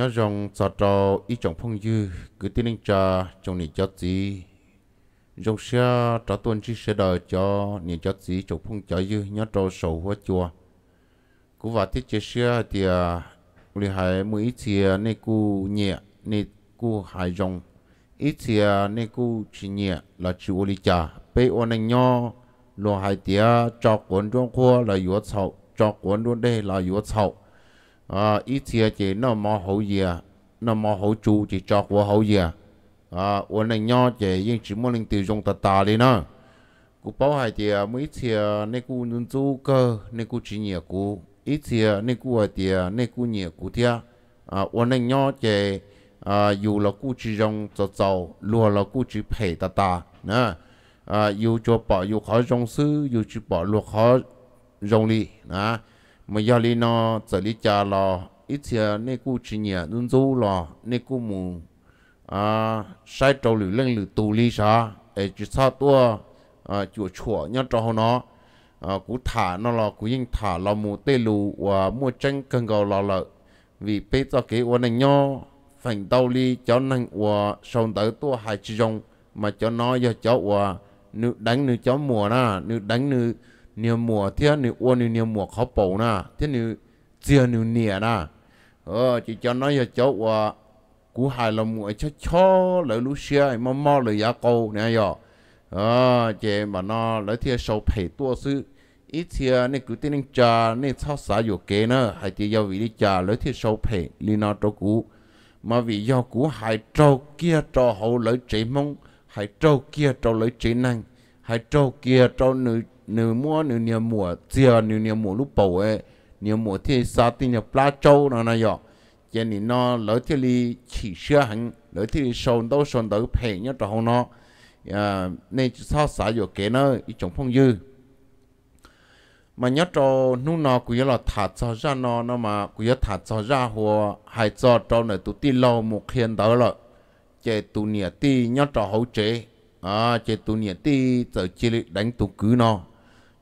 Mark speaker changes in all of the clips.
Speaker 1: nhớ rằng cho cho ít chồng phong dư cứ tin linh cha trong nị cho gì dòng xe trả tuần chỉ sẽ đợi cho nị cho gì chồng phong cho dư nhớ cho sầu hoa chùa cú và thiết chế xe thì à, lì hải mũi thì à, nê cu nhẹ nê cu hải dòng ít thì à, nê cu chỉ nhẹ là chịu ô lì cha bây ô nành nho lo hải tía cho cuốn trong khoa là yếu sầu cho cuốn trong đây là yếu sầu à ít thì chỉ nó mò hậu gì à nó mò hậu chỉ cho của hậu gì à à uốn này chỉ nhưng chỉ muốn linh tiêu dùng tạt tạt đi nữa cú bảo hai thì mấy thì nên cú nhân chú cơ nên cú chỉ nhẹ cú ít à, thì nên cú hai thì nên cú nhẹ cú thia à uốn này nhỏ chỉ à dù là cú chỉ dùng cho giàu luôn là cú chỉ phải tạt tạt nữa à dù cho bỏ dù khó dùng sư dù chỉ bỏ luôn khó dùng đi à mà giờ đi nó giờ đi cha lo ít giờ nên cô chỉ nhẹ run rú lo nên cô mù à sai trâu lử lên lử tù li sa ấy chỉ sao tua à chùa chùa nhau cho nó à cú thả nó lo cú yên thả lo mù tê lù và mua chân cần gầu lo lợ vì bây giờ cái quan này nhau phần đầu đi cho năng và sông tới tua hai chỉ dùng mà cho nó giờ cho và nữ đánh nữ chó mùa na nữ đánh nữ nhiều mùa thiên nhiều uôn nhiều nhiều mùa khó bầu na thiên nhiều chia nhiều nìa na ờ chỉ cho nói cho cháu à cú hài là mùa cho cho lỡ lú xe mà mò lỡ giá câu nè yo ờ chị mà nó lỡ thiên sầu phải tua sư ít thiên nên cứ tin cha nên sao xả vô kế nữa hay chỉ do vì đi cha lỡ thiên phải li nó cho cú mà vì do cú hài trâu kia trâu hậu lỡ chỉ mong hài trâu kia trâu lỡ chỉ năng hài trâu kia trâu nữ nếu mua nếu nhà mua chia nếu nhà mua lúc bầu ấy nếu mua thì sao thì nhà pla châu nó nó vậy cho nên nó lỡ thì đi chỉ sửa hẳn lỡ thì đi sồn đâu sồn đâu phải nhớ cho họ nó ờ, nên sao xã giờ cái nó ít chống phong dư mà nhớ cho nu nó cũng là thả cho ra nó nó mà cũng là thả cho ra hồ hay cho cho này tụi ti lâu một hiện đó rồi chế tụi nhà ti nhớ cho hậu chế à chế tụi nhà ti giờ chỉ đánh tụi cứ nó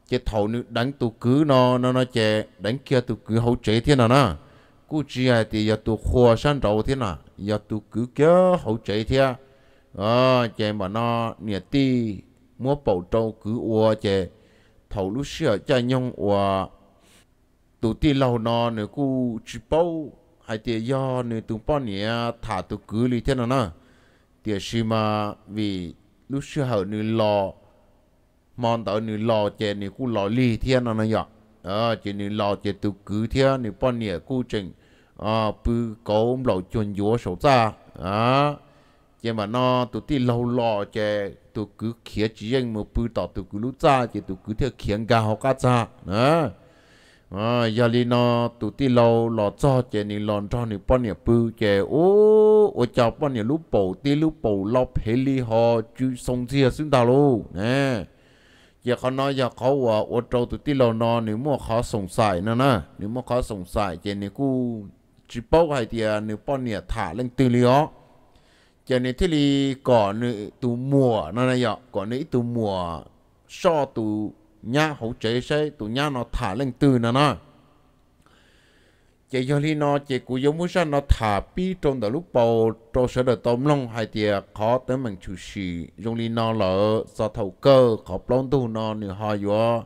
Speaker 1: chế thầu nữ đánh tu cứ nó nó nó chế đánh kia tu cứ hậu chế thế nào nè cú chi ai thì giờ tu khoa san đầu thế nào giờ tu cứ kia hậu chế thế à ờ, chế mà nó nhiệt ti mua bầu trâu cứ ua chế thầu lúc xưa cha nhung ua tu ti lâu nó nữa cú chỉ bao hay thì giờ nữa tu bao nhẹ thả tu cứ lý thế nào nè thì xí mà vì lúc xưa hậu nữa lo mòn tàu nữ lò chè nữ cú lò lì thiên nó nó nhỏ à ờ, chè nữ lò chè tu cứ thiên nữ bọn nè cú chừng à bự cấu lò chuẩn dúa sổ ra à ờ. chè mà nó tụi ti lò lò chè tụi cứ khía chỉ anh mà bự tao tụi cứ lú ra chè tụi cứ theo khiến gà họ cá ra à à giờ đi nó tụi ti lò lò cho chè nữ lò cho nữ bọn nè bự chè ô ô chào bọn nè lú bầu ti lú bầu lò phê li họ chú sông chia xuống tao luôn nè เย่าวกัน้อยอยาเขาว่าอดเราตุที่เรานอนหนี่มั่วเขาสงสัยนะนะหนี่มั่วเขาสงสัยเจนนี่กูจิปเอาไอเดียหนี่ป้อนเนี่ยถ่าเรื่องตื่นเลี้ยเจนนี่ที่ลีก่อนนี่ตัวมัวนั่นนะยอก่อนนี่ตัวมัวชอบตัวย่าหวใจใช่ตัวย่านอถ่าเรื่องตื่นนะนะ chị cho li nó chị cũng giống muốn nó thả bi trong đó lúc bầu trong sở đời tôm lông hay thì khó tới mình chú sĩ dùng li nó là do thầu cơ khó lông tu nó như hoa vô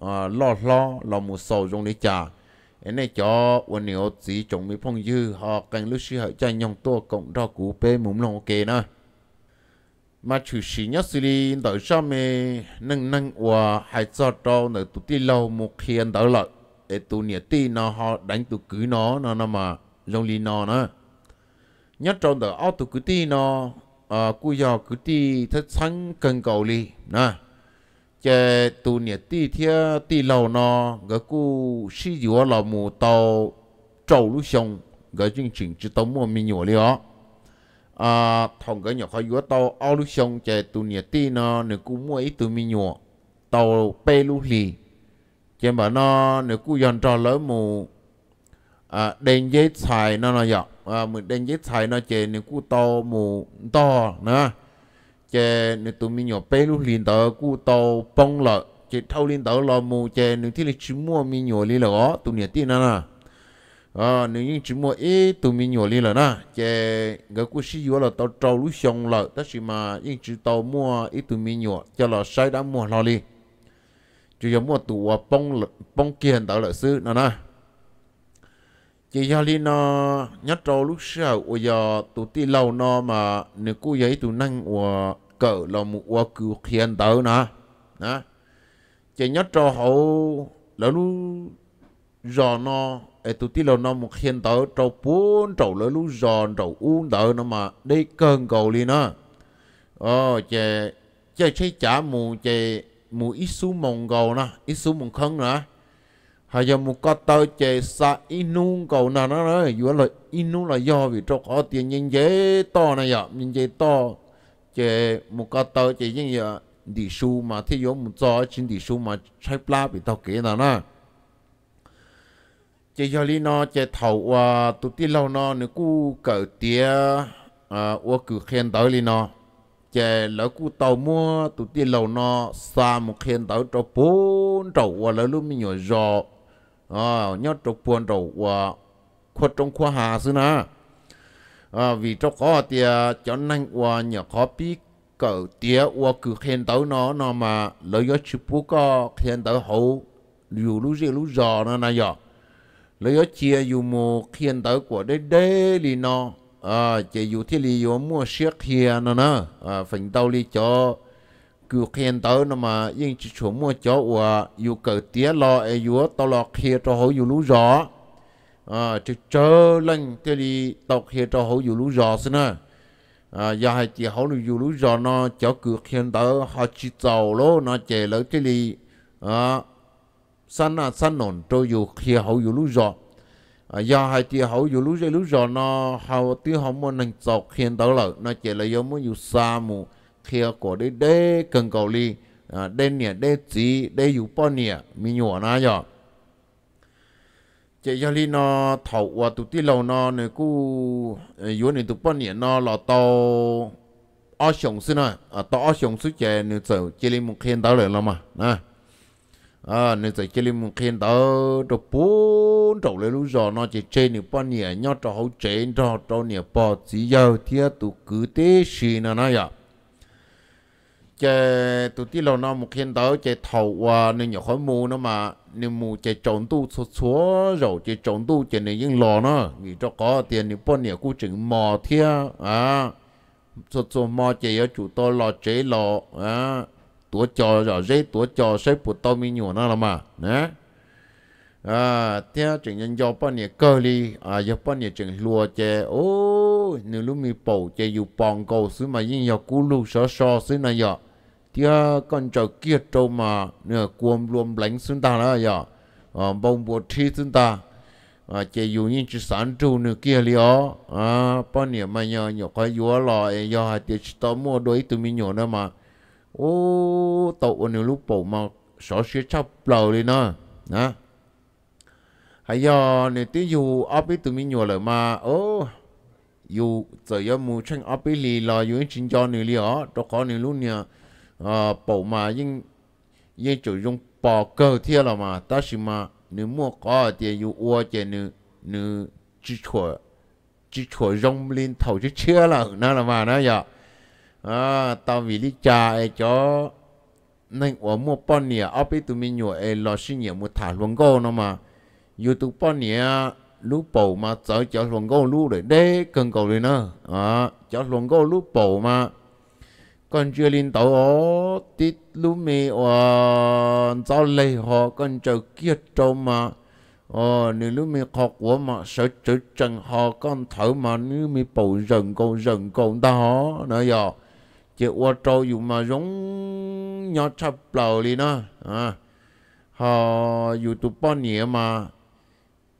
Speaker 1: à, lo lo lo một sầu dùng li trà cái này cho quần nhiều chỉ chống mấy phong dư họ càng lúc sư hỡi cho nhông tua cộng đo cú bê mồm lông ok nữa mà chú sĩ nhất xử lý đợi sao mê nâng nâng hòa hay cho trâu nợ tụt đi lâu một khiên đỡ lợi e tu nia ti nó họ đánh tu cứ nó nó nó mà rong li nó nó nhất trong đó ao tu cứ ti nó à cú giờ cứ ti thật sáng cần cầu li nè chế tu nia ti thia ti lâu nó cái cú sử dụng là mù tàu trâu Lú sông cái chương trình chỉ tống mua mi à, nhỏ li à thằng cái nhỏ khó yếu tàu ao Lú sông chế tu nia ti nó nếu cú mua ít tu mi nhồi tàu pe Lú li chỉ bà nó nếu cú dọn trò lớn mù à, đen giấy xài nó nó dọc à, mình đen giấy xài nó chè nếu cú to mù to nữa chè nếu tụi mình nhỏ bé lúc liền tờ cú to bông lợ chè thâu liền tờ lò mù chè nếu thiết là chú mua mình nhỏ liền lỡ tụi nhỉ tiên nữa nè à, nếu như chú mua ít tụi mình nhỏ liền lỡ nè chè cái cú sử dụng là tao trâu lúc xong lợ tất nhiên mà những chú tao mua ít tụi mình nhỏ cho là sai đã mua lò liền chủ yếu mua tủ bông bông kiện tạo lợi sư nó nè chỉ do lý nó nhất trâu lúc sau ủa giờ tụ ti lâu nó mà nếu cô giấy tụ năng ủa cỡ là một ủa cứu khiên tạo nè nè chỉ nhất trâu hậu là lúc giờ nó ấy tụ ti lâu nó một khiên tạo trâu bốn trâu là lúc giờ trâu uống tạo nó mà đây cơn cầu lý nó ờ chè chơi chơi chả mù chè mu ít su mong gầu nè ít su mong khăn nè hay giờ mu có tơ chè sa inu gầu nè nó nói vừa là ít inu là do vì trong khó tiền nhân dễ to này giờ nhân dễ to chè mu có tơ chè nhân giờ đi su mà thế giống mu cho chính đi su mà chạy pla bị tao kể nè nè chè giờ li nó chè thầu à tụt đi lâu nó nữa cú cởi tía à ô cử khen tới li nó chè lỡ cú tàu mua tụi tiền lầu nó xa một hiện tàu trâu bốn trâu qua lỡ lúc mình nhồi giò à nhớ trâu bốn trâu qua khoa trong khoa hà xưa nà, ờ, à vì trâu có thì cho nên qua nhỏ khó biết cỡ tía qua cứ hiện tàu nó nó mà lỡ gió chụp bú có hiện tàu hậu dù lúc gì lúc giò nó nè giò lỡ gió chia dù một hiện tàu của đây đây thì nó à ờ, chỉ dụ thiết lý dụ mua siếc hiền nó nè à phần đầu lý cho cứ khen tới nó mà nhưng chỉ chủ mua cho của dụ cờ tía lo ai dụ tao lo kia cho hậu dụ lú rõ à chỉ chờ lần thiết lý tao kia cho hậu dụ lú rõ xin à à giờ hai chị hậu dụ lú rõ nó cho cứ khen tới họ chỉ giàu lô nó chạy lỡ thiết lý à sanh à sanh nổn cho dụ kia hậu dụ lú rõ À, do hai chị hậu dù lúc lúc rồi nó hậu tia hậu muốn nành chọc khiến đó lợi nó chỉ là do muốn dù xa mù kia của đế đế cần cầu ly à, đen nè đế chỉ đế dù bao nè mi nhỏ nó rồi chỉ cho ly nó thầu và tụt tia lâu nó này cú dù này tụt bao nè nó là to ở sống xin à to ở sống sức chè nữa sợ chỉ là một khiến đó là mà nè à nên tại cái lim khen đó đồ bốn trâu lấy lúa giò nó chỉ chơi nhiều bao nhiêu nhau trâu hậu chơi trâu trâu nhiều bao chỉ giàu thiệt tụ cứ thế xì nó nói à chơi tụ tí lâu nó một khen đó chơi thầu qua nên nhỏ khói mù nó mà nên mù chơi trộn tu số số rồi chơi trộn tu chơi nên những lò nó nghĩ cho có tiền nhiều bao nhiêu cũng chừng mò thiệt à số số mò chơi ở chủ to lò chế lò à ตัวจอจะเจตัวจอใช้ปุตตมีอยู่นั่นละมานะอ่าเท่าจึงยังยอปเนี่ยก็ลีอ่ายอปเนี่ยจึงรัวเจโอ้นึกรู้มีปู่เจอยู่ปองกูซื้อมายิ่งยอกูลูกชอชอซื้อนายอเท่าก่อนจะเกียดโจมาเนี่ยกวมรวมแหลงซึ่งตาแล้วยออ่าบงบวชที่ซึ่งตาอ่าเจอยู่ยิ่งจะสารจูเนี่ยเกียลีอ๋ออ่าป้อนเนี่ยมาเนี่ยยอคอยยัวรอเอยอเดี๋ยวจะต่อมัวโดยตัวมีหยอนะมา ô tụ nếu lúc bộ mà sợ sẽ chấp lờ đi nó nè hay giờ nè tí dù áp ấy tụi mình nhồi lại mà ô dù giờ giờ mu chân áp ấy lì là dù chính cho nè lì ó đó có nè lúc nè à bộ mà nhưng nhưng chủ dùng bỏ cơ thiệt là mà ta chỉ mà nếu mua có thì dù ua thì nếu nếu chỉ chua chỉ chua dùng lên thầu chỉ chia là nó là mà nó vậy dạ à tao vì lý cha ấy cho nên ở mua bọn nè ở bên tụi mình nhồi ấy lo xin nhiều mua thả luồng gô nó mà dù tụi bọn nè lú bầu mà chở chở luồng gô lú rồi đế cần cầu rồi nữa à chở luồng gô lú bầu mà con chưa lên tàu ó tít lú mì ở giao lệ họ con chờ kia trâu mà ờ nếu lúc mì học của mà sợ chữ trần họ con thở mà nếu mì bầu rừng con rừng cầu đó nữa giờ chỉ ô trâu dù mà giống nhỏ chập lầu đi nó à họ dù tụ bón nhiêu mà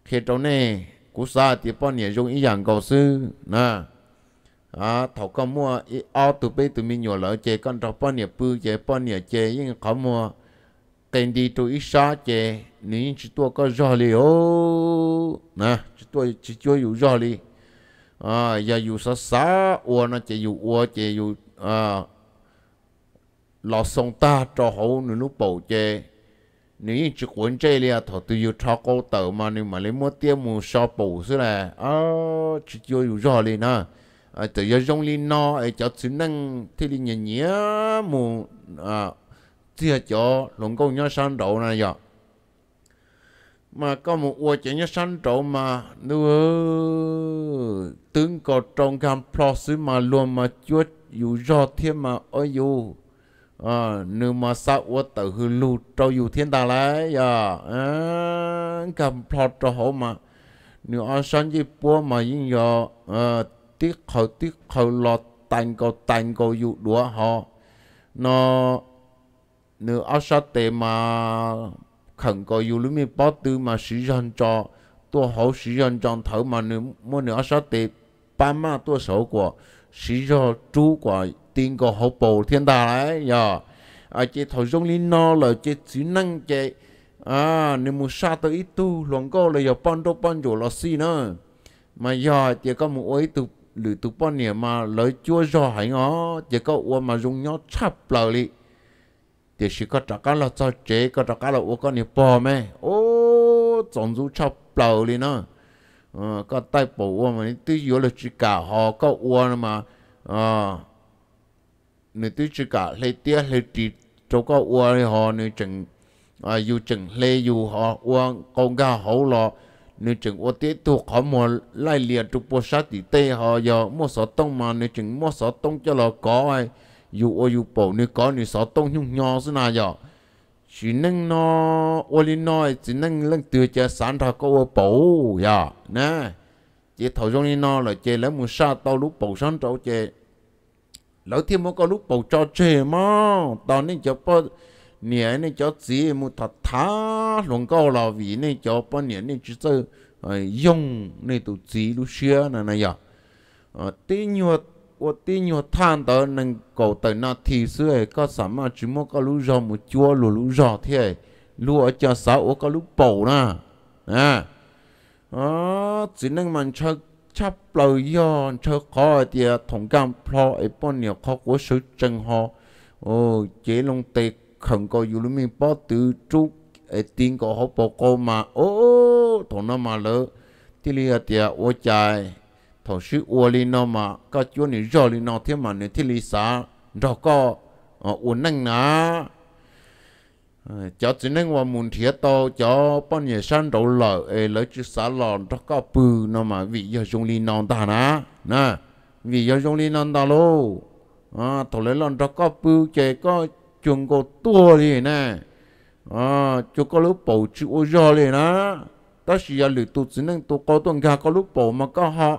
Speaker 1: khi trâu này cú sa thì bón nhiêu giống ý dạng cầu sư nè à thầu con mua ý ao tụ bê tụ mình nhỏ lỡ chè con trâu bón nhiêu bự chè bón nhiêu chè nhưng khó mua tên đi tụ ý xa chè nếu chỉ tua có gió li ô nè chỉ tua chỉ chưa dù gió li à giờ dù xa xa, ô nó chè dù ô chè dù à, lò sông ta cho hậu nữ nút bầu chê nếu như chỉ quấn chê lia thọ tự yêu cho câu tờ mà nếu mà lấy mua tiêu mua so bầu xí là à chỉ cho yêu rõ liền nè à tự yêu rong liền nó ai à, cho chữ năng thì liền nhẹ nhẹ mua à tiêu cho lồng câu nhớ sang đầu này vậy mà có một ua chạy nhớ sang đầu mà nữa tướng có trong cam plus mà luôn mà chúa dù do thiên mà ôi dù à, ờ, nếu mà sao quá tự hư lu cho dù thiên ta lại giờ, à cầm plot cho họ mà nếu ở sân gì bố mà yên giờ à, tiếc khẩu tiếc khẩu lọt tành cầu tành cầu dụ đũa họ nó nếu ở sân tệ mà khẩn cầu dụ lúc mình bắt tư mà sử dụng cho tôi họ sử dụng trong thở mà nếu muốn nữa sân tệ ba má tôi sổ quá cho tiên của hậu bổ thiên tài ấy nhờ à chị thầu giống lý nó là chị chỉ năng chế à nếu muốn xa tới ít tu lòng có là giờ ban đâu ban chỗ là xí nữa mà giờ chị có một ấy tụ lử tụ ban nè mà lời chúa rõ hay ngó chị có ua mà dùng nhau chắp lời đi thì chỉ có trả cá là cho chế có trả cá là ua con nè bò mẹ ô chọn du chắp lời đi nữa ờ bộ mà, mà, là ờ, cả cả 呃，个逮捕我嘛，你对有了只搞好个我了嘛，啊，你对只搞来点来点，做个我的好，你整啊又整来又好，我讲个好了。nếu chừng à, chừng gà ô tế tu khó mò lại liền tu bồ sát thì tê họ giờ mua sọ tông mà nếu chừng mua sọ tông cho là có ai dù ô dù bộ nếu có nếu sọ tông nhung nhò thế nào giờ chỉ nâng nó ô li nó chỉ nâng lưng từ chờ sáng thà cô bổ ya dạ, nè chỉ thầu trong đi nó là chê lấy một sa tao lúc bổ sáng trâu chê lỡ thêm một cái lúc bổ cho chê mà tao nên cho bó nè nên cho gì một thật thá luôn câu là vì nên cho bó nè nên chỉ sơ ờ, dùng nên tụ gì lúc xưa nè nè ya dạ. ờ, tí nhuột 我第一探到能够到那提示诶，个什么只么个路上么脚路路上贴，路而家少我个路步啦，啊，啊，只能มัน出出路样出好啲同間 pro 一般要靠我手正好，哦，這弄地強個要裡面包到足誒點個好報告嘛，哦，同那嘛了，啲呢個啲我在。thầu sư ua li nó mà có chúa này rò li nó thế mà này thì lý xã đó có uốn năng ná cho chỉ năng qua muốn thiệt to cho bọn nhà sản đầu lợ ấy lấy chữ xã lò rò có bự nó mà vì giờ dùng li nó ta ná nè vì giờ dùng li nó ta lô à ờ, thầu lấy lò rò có bự chạy có chuồng có tua đi nè à ờ, chú có lúc bầu chữ ô rò đi nè ta chỉ là lựa tụ chỉ nên tụ có tuần gà có lúc bầu mà có họ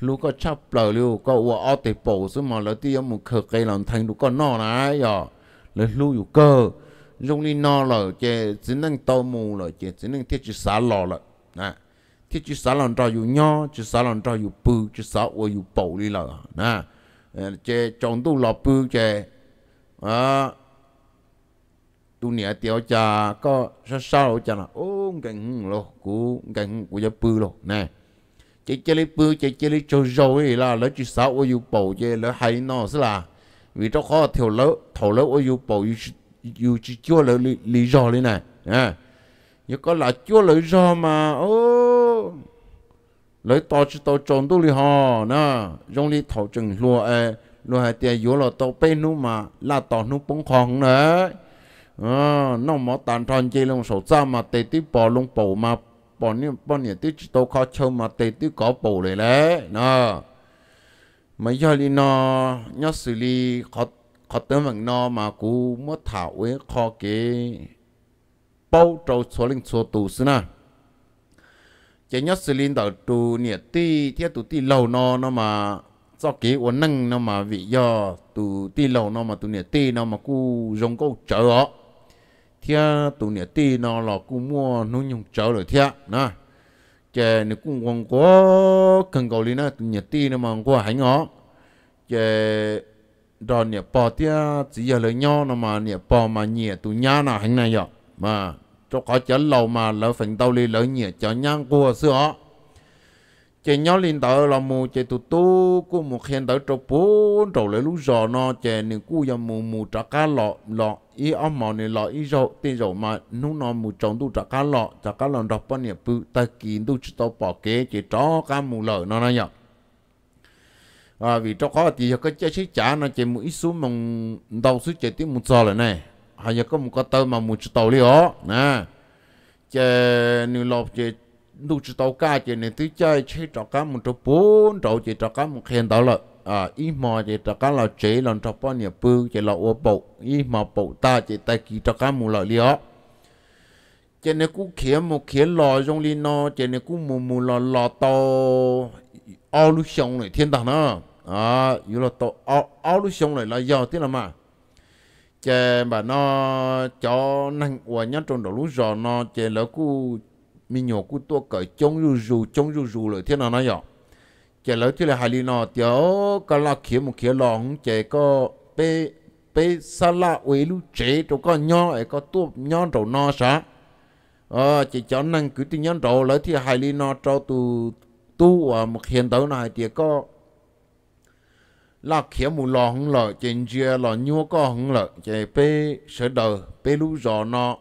Speaker 1: lúc có chấp lỡ lưu có ua ở tế bổ sư mà lỡ tiêu một khờ cây lòng thành lúc có nọ là giờ lỡ lưu dù cơ dùng đi nọ lỡ chè chỉ năng tàu mù lỡ chè chỉ năng thiết chỉ xá lọ lỡ nè thiết chỉ xá lòng trò dù nho chỉ xá lòng trò dù bự chỉ xá ua dù bổ đi lỡ nè ờ, chè chọn tu lo bự chè à tu nia tiêu cha có sao sao chả là ôm cái hùng lô cú cái hùng của gia bự lô nè chỉ chỉ lấy bự chỉ chỉ lấy trâu râu ấy là lấy chỉ sáu ô yêu bầu chứ lỡ hay nó sẽ là vì trong khó thầu lỡ thầu lỡ ô yêu bầu yêu chỉ chưa lỡ lý do lên này à như có là chưa lỡ do mà ô lấy to chỉ to tròn tu li hò nè rong li thầu chừng lúa ấy lúa hay tiền yếu là to bên nu mà là to nu bông khoang nữa à nó mà tàn tròn chỉ lông sầu ra mà tê tí bò lông bầu mà bọn nè bọn nè tí chỉ tao khó châu mà tê tí có bổ lệ lẽ nè mà giờ đi nó nhớ xử lý khó khó tới bằng nó mà cú mất thảo với khó cái bao trâu số linh số tù xí nè chỉ nhớ xử lý đầu tù nè tí thiết tù tí lâu nó nó mà cho kế uốn Năng nó mà vị do tù tí lâu nó mà tù nè tí nó mà cú dùng câu chờ thia tụ nè ti nó lò cũng mua nó nhung chở rồi thia nè chè nó cũng còn có cần cầu lý nè tụ nè ti nó mà có hãnh ngó chè đòn nè bò thia chỉ giờ lấy nhau nó mà nè bò mà nhẹ tụ nhá nào hãnh này vậy mà cho có chở lầu mà lỡ phần tàu đi lỡ nhẹ chở nhang của xưa chị nhớ lên tờ là mù chị tụ tu cô một khen tờ trâu bốn trâu lấy lúc giờ nó chị nên cô giờ mù mù trả cá lọ lọ ý ông mò này lọ ý rồi tiền rồi mà nú nó mù trồng tu trả cá lọ trả cá lọ đọc bao nhiêu bự ta kín tu chỉ tao bỏ kế chị cho cá mù lợ nó nó nhở à vì cho có thì có chơi xí trả nó chị mù ít xuống mong đầu xuống chị tiếng một giờ rồi này hay là có một cái tơ mà mù chỉ tàu đi ó nè chị nửa lọ chị nụ chỉ tàu cá chỉ nên tự chơi chơi trò cá một trò bốn trò chỉ trò cá một hiện đó là à ít mà chỉ trò cá là chế là trò bao nhiêu bự chỉ là ô bộ ít mà bộ ta chỉ tay kỳ trò cá một loại lió chỉ nên cú khía một khía lò trong li nó chỉ nên cú mù mù lò lò to ao lúc xong này thiên đàng nó à yếu là to ao ao lúc xong này là giàu thế là mà chè mà nó cho năng của nhát trong đầu lúc giò nó chè là cú mình nhỏ cú tua cởi chống rù rù chống rù rù rồi thế nào nó nhỏ chè lỡ thế là hai ly nọ tiểu cả là kia một kia lòng chè có bê bê sa la uế lu chế chỗ có nhỏ ấy có tua nhỏ rồi nó sa ờ chỉ cho năng cứ tin nhỏ rồi lỡ thế hai ly nọ cho tu tu à một hiện tấu này thì có là kia một lò hứng lợ trên chia lò nhua có hứng lợ chè bê sợi đờ bê lu giò nó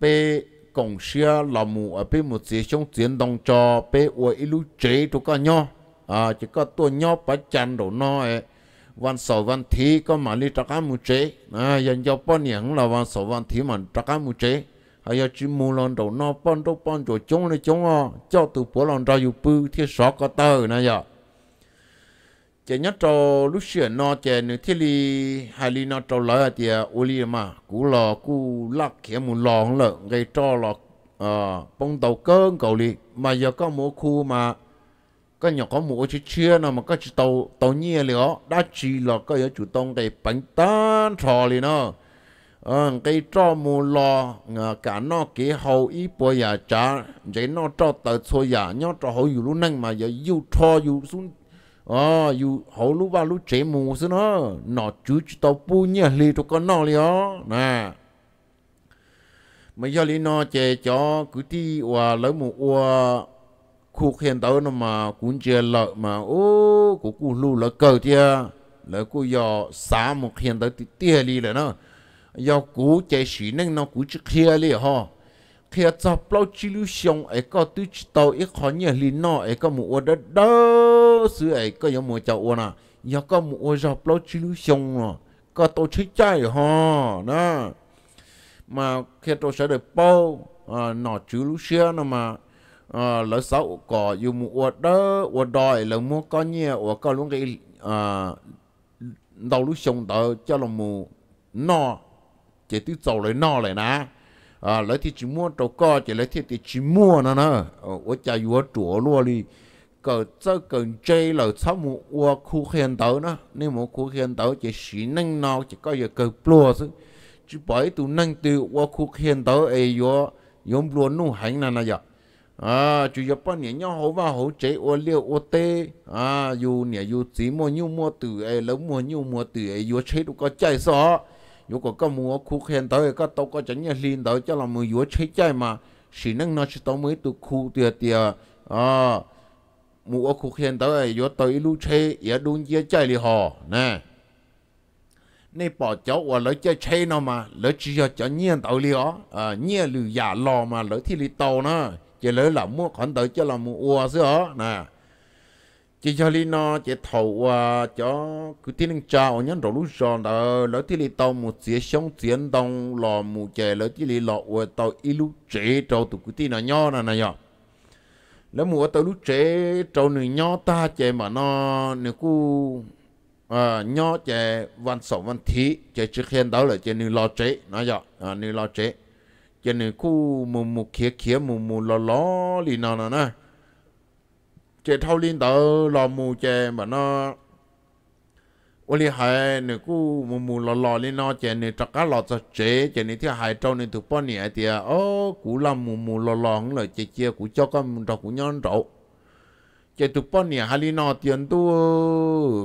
Speaker 1: bê cổng xia là mù ở bên một chiếc trong tiền đồng cho bê uồi ít lũ chế tụ cả nhau à chỉ có tôi nhau phải chăn đồ nó ấy văn sầu văn thí có mà đi trắc mù chế à dân cho bọn nhẫn là văn sầu văn thí mà trắc mù chế hay là chỉ mù lon đồ nó bọn đồ bọn đồ chống này chống à cho từ bố lon ra dù bư thì sọ có tờ này vậy chế nhất trâu lúc xưa nó chế nửa thiết li hai li nó trâu lỡ à thì ô li mà cú lò cú lắc khi mà lò không lợ gây cho lò ờ bông tàu cơn cầu li mà giờ có mỗi khu mà có nhỏ có mũi chỉ chia nó mà có chỉ tàu tàu nhia lió đã chỉ là có ở chủ tông để bánh tan trò li nó ờ cái cho mù lò cả nó kế hậu ý bò giả trả vậy nó cho tờ xôi giả nhó cho hậu dù lúc năng mà giờ yêu cho dù xuống ờ dù hậu lúc ba lúc trẻ mù xí nó nó chú chú tao bu nhờ lì cho con nó lì ó nè mà giờ lì nó chè cho cứ đi và lấy mù ua khu hiện tới nó mà cũng chè lợi mà ô của cụ lù lợi cờ thia lợi cụ giờ xá một hiện tới tía lì rồi nó giờ cụ chè xí nên nó cụ chứ kia lì ho khi cho bao chi lưu xong ấy có tư chỉ tàu ấy khó nhờ lì nọ ấy có một ô đó đó sự ấy có giống một cháu ô nà giờ có một ô dọc bao chi lưu xong nọ có tàu chức chạy hò nè mà khi tàu sẽ được bao à, nọ chú lưu xe nè mà à, lỡ sáu có dù một ô đó ô đòi là mua có nhẹ ô có luôn cái à, lưu xong tàu cho là một nọ chỉ tư tàu lại nọ lại nè à lấy thì mua trâu co chỉ lấy thì thì mua nó nó ờ, ở cha vua chúa luôn đi cờ cho cần chơi là sao mu khu hiện tử nó nếu mu khu hiện tử chỉ xí năng nó chỉ có giờ cờ plua chứ chỉ bởi tụ năng từ qua khu hiện tử ấy vua yếm luôn nu hành là nó à chủ yếu bao nhiêu nhau hổ vào hổ chế ô liêu ô à dù nè dù chỉ mua từ ấy lớn mua từ ấy vua chế đủ có chạy 如果 có mua khu khen tới có tàu có chẳng nhà liền tới cho là mua vua chơi chơi mà chỉ năng nó chỉ tàu mới từ khu tiệt tiệt à khu khen tới vua tới lu chơi ở đun chia chơi liền họ nè nên bỏ cháu và lỡ chơi chơi nó mà lỡ chỉ cho cho nhiên tàu liền à ờ, nhiên lử giả lò mà lỡ thì lì tàu nó chỉ lỡ là mua khoản tới cho là mua ua xưa nè chỉ cho lý nó chỉ thầu à cho cứ tin anh cha ở nhân rồi lúc rồi đó à, lỡ tí lý tàu một chiếc sông tiền đồng lò mù chè lỡ tí lý lọ ở tàu ít lúc chế trâu tụ cứ tin là nhỏ là này nhở lỡ mùa tàu lúc chế trâu nửa nhỏ ta chè mà nó nửa cu à nhỏ chè văn sổ văn thí chè trước hiện đó là chè nửa lò chế nói nhở à nửa lò chế chè nửa cu mù mù khía khía mù mù lò lò lì nó nó nè chế thâu liên tử lò mù chế mà nó ô li hai nè cú mù mù lò lò liên nó chế nè trắc cá lò cho chế chế nè thì hai trâu nè tụ bao nè thì ô cú làm mù mù lò lò hông là chế chia cú cho con trâu cú nhon trâu chế tụ bao nè hai liên nó tiền tu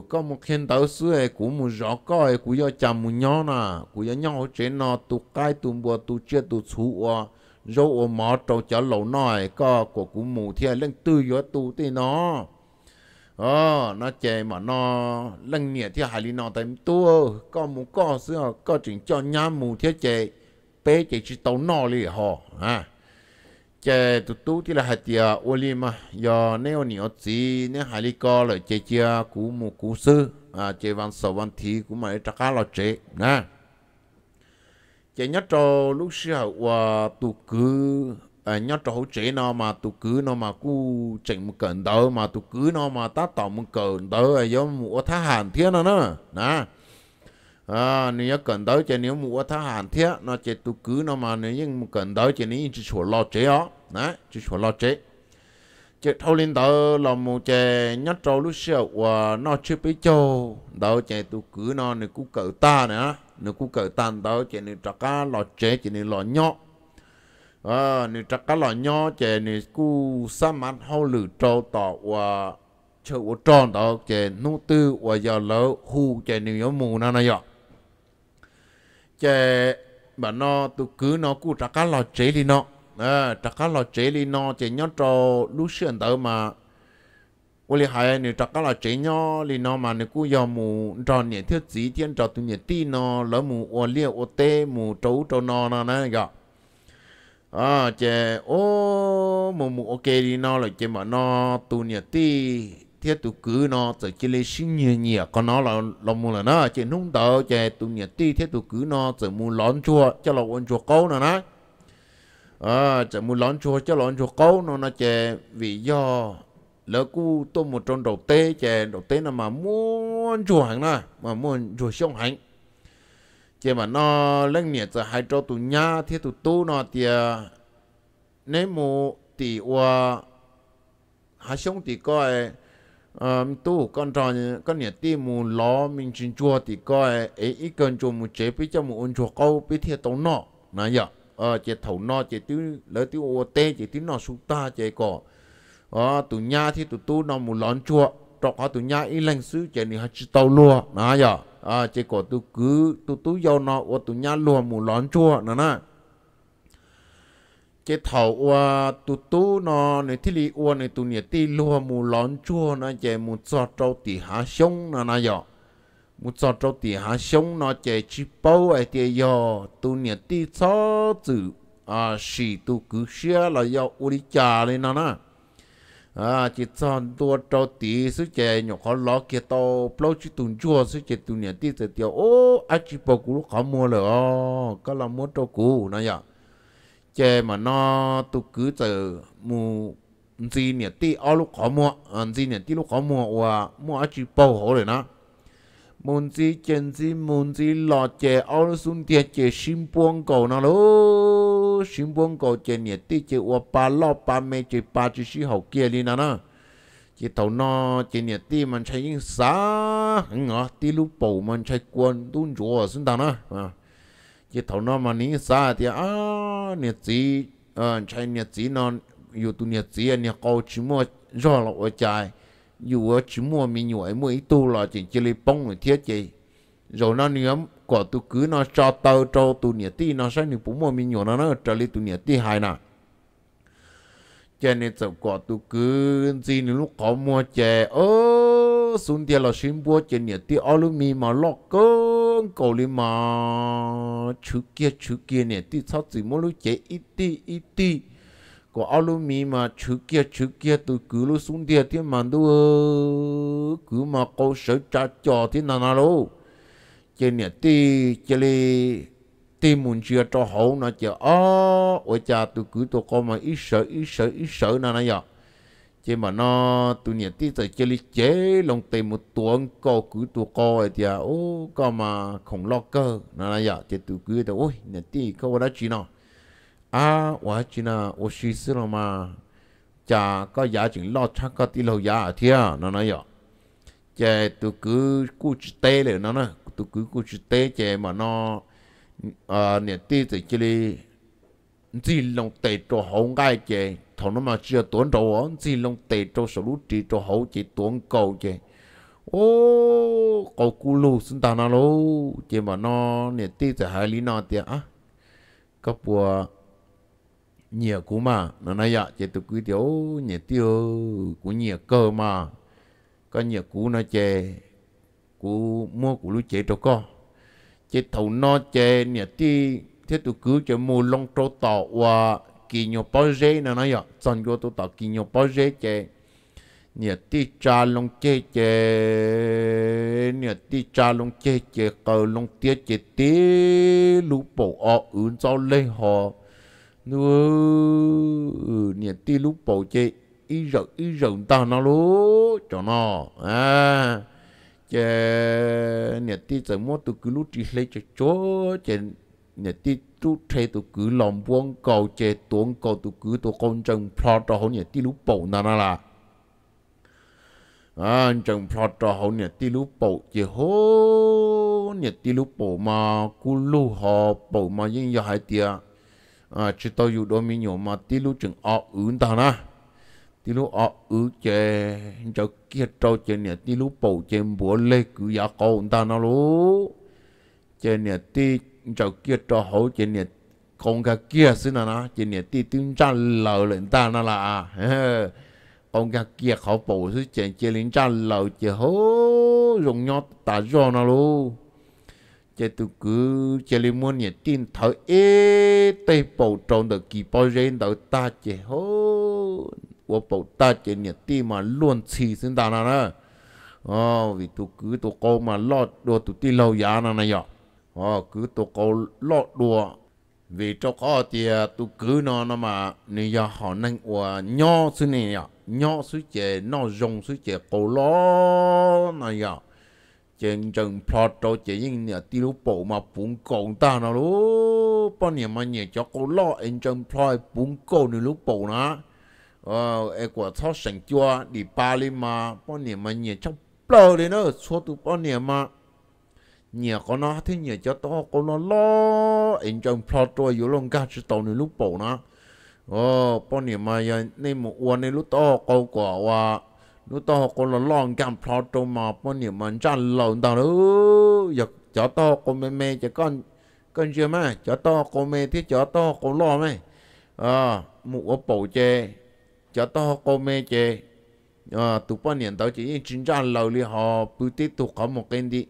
Speaker 1: có một khen tớ xưa cú mù rõ coi cú do chà mù nhon à cú do nhon chế nó tụ cai tụ bùa tụ chia tụ chú à dấu ở mỏ trâu chả lẩu nói có của cụ mù thia lên tư gió tu tê nó ờ nó chè mà nó lên nhẹ thì hải lý nó tại tu có mù có sữa có chuyện cho nhà mù thia chè bé chè chỉ tàu nó lì hò à chè tu tu thì là hạt tiề ô li mà giờ nếu nhiều gì nếu hải lý co lại chè chia cụ mù cụ sư à chè văn sầu văn thí cũng mà chắc là chè nè chỉ nhớ trò lúc sau và tụ cứ à, nhớ trò hỗ trợ nó mà tụ cứ nó mà cú chỉnh một cận đỡ mà tụ cứ nó mà ta tạo một cận đỡ à giống mùa thá hàn thiên nó nữa nè à nếu cận đỡ chỉ nếu mùa thá hàn thiên nó chỉ tụ cứ nó mà nếu như một cẩn đỡ chỉ nếu chỉ chỗ lo chế đó nè chỉ chỗ lo chế chị thâu linh đó là một chè nhát trâu lúc sau và nó chưa biết cho đó chè tu cứ nó nữa cũng cỡ ta nữa nữa cũng cỡ tan đó chè nữa trắc cá lọ chè chè nữa lọ nhỏ, à ờ, nữa trắc cá lọ nhỏ, chè nữa cũng sa mát hâu lử trâu tỏ và chơi ở tròn đó chè nu tư và giờ lỡ hu chè nữa yếu mù nó này vậy chè bà nó tu cứ nó cũng trắc cá lọ chè đi nó ờ chắc là chế li nó chế nhớ cho lúc xuyên tới mà ôi li hay nè chắc cá là chế nhớ li nó mà nè cú giờ mù cho nè thiết gì tiên cho tụi nè tì nó lỡ mù ô liêu ô tê mù trâu trâu nó nó nè gọ à ờ, chế ô mù mù ok li nó là chế mà nó tụi nè tì thiết tụi cứ nó từ chế li sinh nhẹ nhẹ còn nó là là mù là nó chế nung tờ chế tụi nè tì thiết tụi cứ nó từ mù lón chua cho là ôn chua câu nữa nè à chả muốn lón chùa cho lón chùa câu nó nó chè vì do lỡ cu tôi một trong đầu tê chè đầu tê là mà muốn chùa hàng nè mà muốn chùa xong hành chè mà nó lên miệt giờ hai trâu tụ nhá thiết tụ tu nó thì nếu mu thì qua hai xong thì coi um, tu con trò con nhà ti mù ló mình chín chùa thì coi ấy ít cần chùa mù chế biết cho mù ôn chùa câu biết thiệt tốn nọ nãy giờ ờ chị thầu no chị tí lấy tí ô tê chị tí nó xuống ta chị có ờ tụ nhà thì tụ tu nó một lón chua trọc họ tụ nhà y lành xứ chị này họ chỉ tàu lùa nà giờ à chị có tụ cứ tụ tu giàu nó ô tụ nhà lùa một lón chua nà ờ, nà chị thầu ô tụ tu nó này thì li ô này tụ nhà ti lùa một lón chua nà chị một giọt trâu tí hạ xuống nà nà giờ mu cho trâu tiền há xong nó chạy chỉ bao ai tiền yo tu nhà ti cho chữ à xì tu cứ xia là yo uri cha lên nó na à chỉ cho tua trâu tiền sức chạy nhỏ khó lo kia to bao chỉ tu chua sức chạy tu nhà ti chạy tiêu ô ai chỉ bao cũ khó mua rồi ó ờ, có là mua trâu cũ nó ya chạy mà nó tu cứ chờ mu gì nhà ti ao lúc khó mua gì nhà ti lúc khó mua và mua ai chỉ bao hổ rồi nó muốn gì chân gì muốn gì lo chè ao xuống tiệt chè sim buông cổ na lo, sim buông cổ chè nhiệt tí chè ua pa lọ pa mẹ chè pa chè si hậu kia đi nè nè chè tàu nó chè nhiệt tí mình chạy yên xá hứng ngọ tí lúc bầu mình chạy quần tuôn rùa xuống tàu nè à. chè tàu nó mà nín xá thì à nhiệt gì chạy nhiệt gì non, dù tu nhiệt gì nhiệt cầu chỉ mua rồi là ở chạy dù ở chỉ mua mình nhủi mua ít tu là chỉ chỉ lấy bông người thiết chị rồi nó nếu có tu cứ nó cho tao cho tu nhiệt ti nó sẽ nếu bún mua mình nhủi nó nó trở lấy tu nhiệt ti hai nè cho nên tập có tu cứ gì nếu lúc có mua chè ơ xuống tiền là xin bua chè nhiệt ti alumi mà lọ cơn cầu li mà chú kia chú kia nhiệt ti sao chỉ mua lúc chè ít ti ít ti có áo lũ mì mà chữ kia chữ kia từ cứ lũ xuống địa thì mà đâu cứ mà có sở chả trò thì nào nào lô chơi nè tì chơi lì tì muốn chia cho hậu nó chơi ó ôi cha từ cứ tôi có mà ít sợ ít sợ ít sợ nào nào giờ chơi mà nó tụi nè tì tại chơi lì chế lòng tìm một tuần câu cứ tôi coi thì à ô có mà không lo cơ nào nà giờ chơi tụi cứ tôi ôi nè tì câu đó gì nào à quá chỉ là ô xí xí rồi mà cha có giá chỉ lo chắc có tí lâu giá thì à nó nói tôi cứ cú chỉ tê rồi nó tôi cứ cú chỉ tê mà nó à nè tí chỉ là chỉ lòng tệ cho hậu cái chè thầu nó mà chưa tuấn đầu chỉ lòng tệ cho số chỉ cho hậu chỉ tuấn cầu chè ô cầu cú lù xin ta nào lô chè mà nó nè tiếc thì hai lý nó tiệt á các bùa nhiều cú mà nó nói dạ chỉ tụi cứ thiếu nhiều tiêu của nhiều cơ mà có nhiều cú nó chè cú mua cú lúc chế cho con chế thầu nó chè nhiều ti thế tụi cứ cho mua lông trâu tỏ và kỳ nhiều bao rễ nó nói dạ chọn cho tụi tỏ kỳ nhiều bao rễ chè nhiều ti cha long chè chè nhiều ti cha long chè chè cờ long tiết chè tí lũ bộ ọ ứng cho lấy họ nu ừ, nhiệt ti lúc bầu chê ý rộng ý rộng ta nó lú cho nó à chè nhiệt ti giờ mua tôi cứ lúc chỉ lấy cho chó chè nhiệt ti tu thế tôi cứ lòng buông cầu chè tuôn cầu tôi cứ tôi con chồng phò cho hậu nhiệt ti lúc bầu nà nà là à chồng phò cho hậu nhiệt ti lúc bầu chè hô nhiệt ti lúc bầu mà cứ lu họ bầu mà yên giờ hai tiệt à chỉ tao dụ đôi mi nhổ mà tí lúc chừng ọ ứng ta na tí lúc ọ ứ chè cho kia trâu chè nè tí lúc bầu chè búa lê cứ giá cầu ta nó lú chè nè tí cho kia cho hậu chè nè con gà kia xí là nó chè nè tí tiếng cha lờ lên ta nó là con gà kia khó bầu xí chè chè lên cha lờ chè hô dùng nhau ta do nó luôn chế tu cứ chế li muốn nhẹ tin thở ê tây bầu tròn được kỳ bao rên đỡ ta chế hô của bầu ta chế nhẹ tin mà luôn chỉ xin ta nào nữa ờ vì tu cứ tu câu mà lo đùa tu ti lâu giá nào này vậy ờ cứ tu câu lo đùa vì cho có thì à, tu cứ nó nó mà nếu giờ họ nâng của nhau xin nè nhở nhau suy chế nó dùng suy chế cổ lo này vậy chân chân plot đó chỉ những nhà tiêu bộ mà bún cồn ta nó lú bao nhiêu mà nhẹ cho cô lo anh chân plot bún cồn nữa lúc bộ nó ờ em của thao sành chua đi ba lên mà bao nhiêu mà nhẹ trong plot đấy nó số tụ bao nhiêu mà nhẹ có nó thế nhẹ cho to có nó anh chân plot rồi yếu lòng cả chứ tàu nữa lúc bộ ờ bao nhiêu mà nhẹ ờ, nên uốn nên lúc to câu quả nó to con là lon cam plot trong mà bọn nhiều mình chăn lợn tao đó Giờ chó to con mè mè cho con con chưa mà chó to con mè thì chó to con lo mày à mụ ở bầu chê chó to con mè chê à tụ bọn nhiều tao chỉ chín chăn lợn đi họ bự tít tụ có một cái đi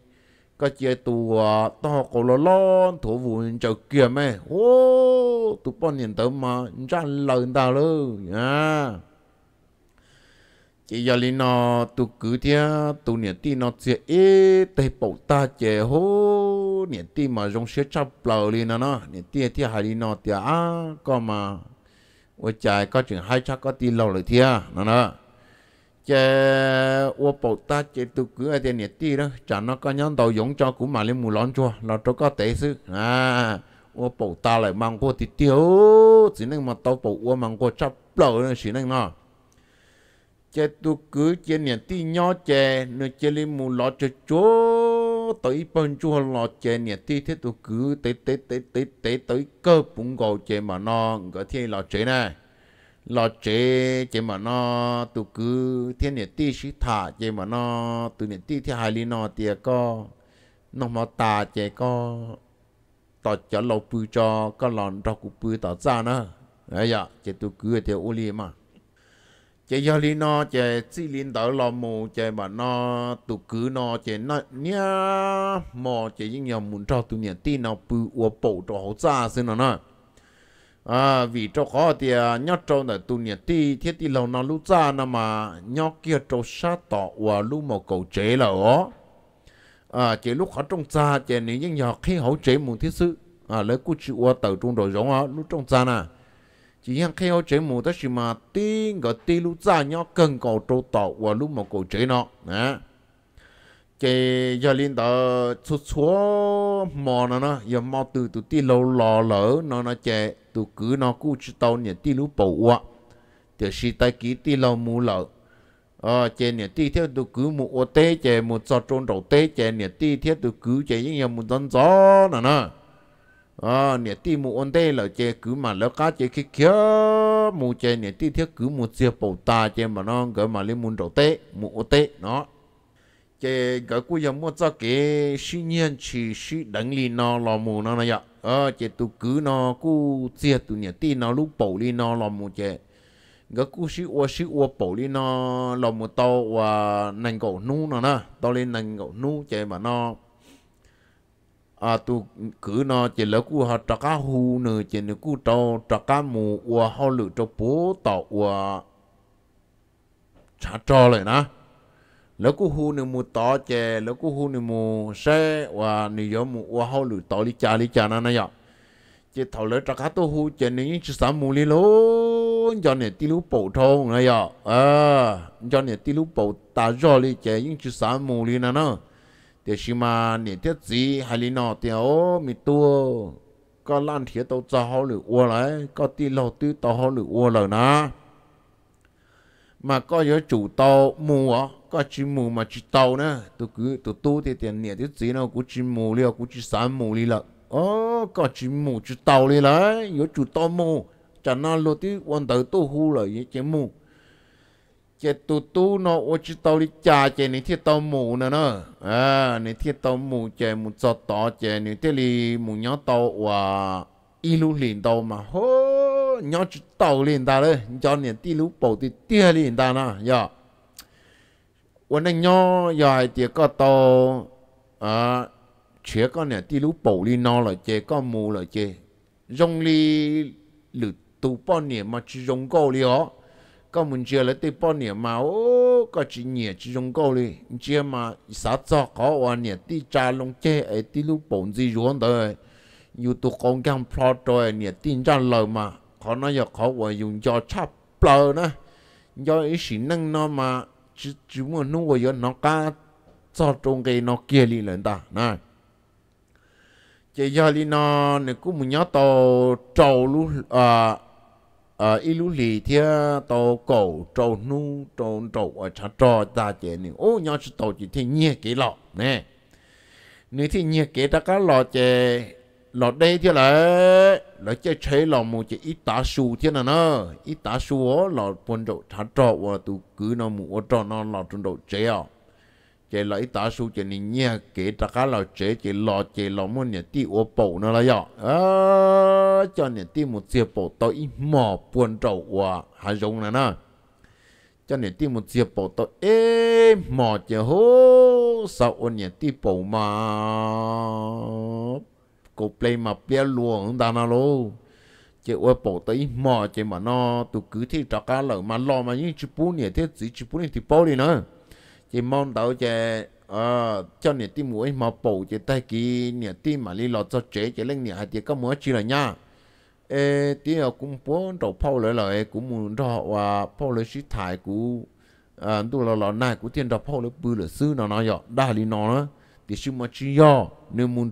Speaker 1: cái chia tụ à, to con lo lo thủ vụ chờ kia mày ô tụ bọn nhiều tao mà chăn lợn tao luôn à chị giờ lên nó tu cứ thế tu niệm ti nó chế ế tây bộ ta chế hô niệm ti mà dùng sữa chắp lầu lì nó nó niệm ti thì hai lì nó thì à có mà ô chạy có chuyện hai chắc có ti lầu rồi thì à nó nó chế ô bộ ta chế tu cứ ở đây niệm ti đó chả nó có nhóm đầu dùng cho cũng mà lên mù lón cho nó cho có tế sư à ô bộ ta lại mang qua thì tiêu chỉ nên mà tao bộ ô mang qua chắp lầu nên chỉ nên nó chế tu cứ chế niệm ti nhỏ chế nó chế lên mù lọ cho chúa tới bên chúa lọ chế niệm ti thế tu cứ tới tới tới tới tới tới cơ bụng gò chế mà nó có thiên lọ chế này lọ chế chế mà nó tu cứ thiên niệm ti sĩ thả chế mà nó tu niệm ti thế hai li nó tiề có nó mà ta chế co tỏ cho lọ bự cho có lọ rau cục bự tỏ ra nữa đấy ạ chế tu cứ thì ô mà chế do lý nó chế chỉ liên tớ lo mù chế mà nó tụ cứ nó chế nó nhá mò chế những nhà muốn cho tụ nhận tin nó bự ua bổ cho hậu xa xin nó nè à vì cho khó thì nhớ cho nó tụ nhận ti thiết ti lâu nó lú xa nó mà nhóc kia cho sát tỏ ua lú mò cầu chế là ó à chế lúc khó trong xa chế những nhà khi hậu chế muốn thiết sự à lấy cú chữ ua tàu trung rồi giống á lú trong xa nè chỉ hàng khi họ chế mù đó chỉ mà tiếng gọi tí lúc ra nhau cần cầu trâu tàu và lúc mà cầu chế nó nè chế giờ liên đó số số mò nó nó giờ mò từ từ tí lâu lò lỡ nó nó chế từ cứ nó cứ chỉ tàu nhà tí lúc bầu quá thì chỉ tay kỹ tí lâu mù lỡ ờ chế nhà tí theo từ cứ mù ô tê chế mù cho trôn đầu tê chế nhà tí theo từ cứ chế những nhà mù dân gió nè nè à nè ti mu ôn đây là chơi cứ mà lỡ cá chơi khi kia mu chơi nè ti thiết cứ mu chơi bầu ta chơi mà nó gỡ mà lên muốn đầu tê mu ôn tê nó chơi gỡ cú giờ mu cho cái suy nhiên chỉ suy đánh li nó lò mu nó này ạ à ờ, chơi tụ cứ nó cứ chơi tụ nè ti nó lúc bầu li nó lò mu chơi gỡ cú suy ua suy ua bầu li nó lò mu tàu và nành gỗ nu nó nè to lên nành gỗ nu chơi mà nó à tu cứ nó chỉ là cú họ trắc cá nữa chỉ là cú trâu trắc cá mù và họ lựa cho bố tàu và trả cho lại nè lúc cú hù nữa mù tỏ chè lúc cú hù nữa mù xe và nữ giống mù và họ lựa tàu đi cha đi cha nè nè vậy chỉ thầu lấy trắc cá tu hù chỉ là những chỉ sắm mù li lô cho nên tí lú bổ thôn nè vậy à cho nên tí lú bổ ta cho đi chè những chỉ sắm mù li nè nè thì xí mà niệm thiết gì hay lý nọ thì ô mi tua có lan thiết tàu cho họ lửa ua lại có tí lò tư tàu họ lửa ua lại nè mà có yếu chủ tàu mù có chỉ mù mà chỉ tàu nữa tôi cứ tôi tu thì tiền niệm thiết gì nào cũng chỉ mù liều à, cũng chỉ sáng mù đi lận, ô có chỉ mù chỉ tàu đi lại yếu chủ tàu mù chẳng nào lô tí quan tử tu hú lại chỉ mù chế tu tu nó ô chỉ tàu đi cha chế nên thiết tàu mù nữa à nên thiết tàu mù chế mù cho tỏ chế nên thiết li mù tàu và y lu liền tàu mà hô nhỏ chỉ tàu liền ta đấy cho nên tí lu bầu tí tia liền ta nè dạ. dạ, à, giờ วันนั้นย่อยายเตียก็โตอ่าเชื้อก็เนี่ยที่รู้ปู่ลีนอเลยเจก็มูเลยเจยงลีหรือตูป้อนเนี่ยมาชยงโกลีอ๋อ có mình chưa lấy tây bao nhiêu mà ô có chỉ nhiều chỉ dùng câu đi chưa mà sao cho có hoàn nhiều tí trà lông che ấy tí lúc bổn gì ruộng đời dù con cam plot rồi nhiều tin ra lời mà có nói giờ có dùng cho chắp bờ nữa do ý sĩ năng nó mà chỉ muốn nó nó cá cho trong cái nó kia đi lên này chỉ do đi nó này cũng muốn nhớ tàu trầu luôn à à ờ, ít lũ thì tàu cổ trâu nu trâu trâu ở chả trò ta chế nè ô nhau chỉ tàu chỉ thì nhẹ kỹ lọ nè nếu thì nhẹ kỹ ta cá lọ chế lọ đây thì là lọ chế chế lọ mù chế ít tá su thì là nó ít tá su ó lọ quân trâu chả trò và tụ cứ nó mù ở trò nó lọ trâu chế à chế lại ta số chế này nhẹ kế ta cá là chế chế lo chế lo muốn nhẹ tí ô bộ nó là yo à ờ, cho nhẹ tí một chế bộ tới mỏ buồn trầu quá hà giống nè nè cho nhẹ tí một chế bộ tới ê mỏ chế hô sau ôn nhẹ tí bộ mà cô play mà bia luồng ta nó luôn chế ô bộ tới mỏ chế mà nó tụ cứ thi trắc cá lợ mà lo mà những chú bún nhẹ thế chỉ chú bún thì bao đi nữa chỉ mong đầu chè ờ cho nè tí mũi mà bổ chè tay kì nè tí mà li lọt cho chế chè lên nè hai tí có múa chi là nha ê tí ở cũng bố đầu phao lại lại cũng muốn đỏ và phao lại sĩ thải cũng à tu lò lò này cũng tiền đỏ phao lại bự là sư nó nói dọ đa lý nó nữa thì sư mà chi do nếu muốn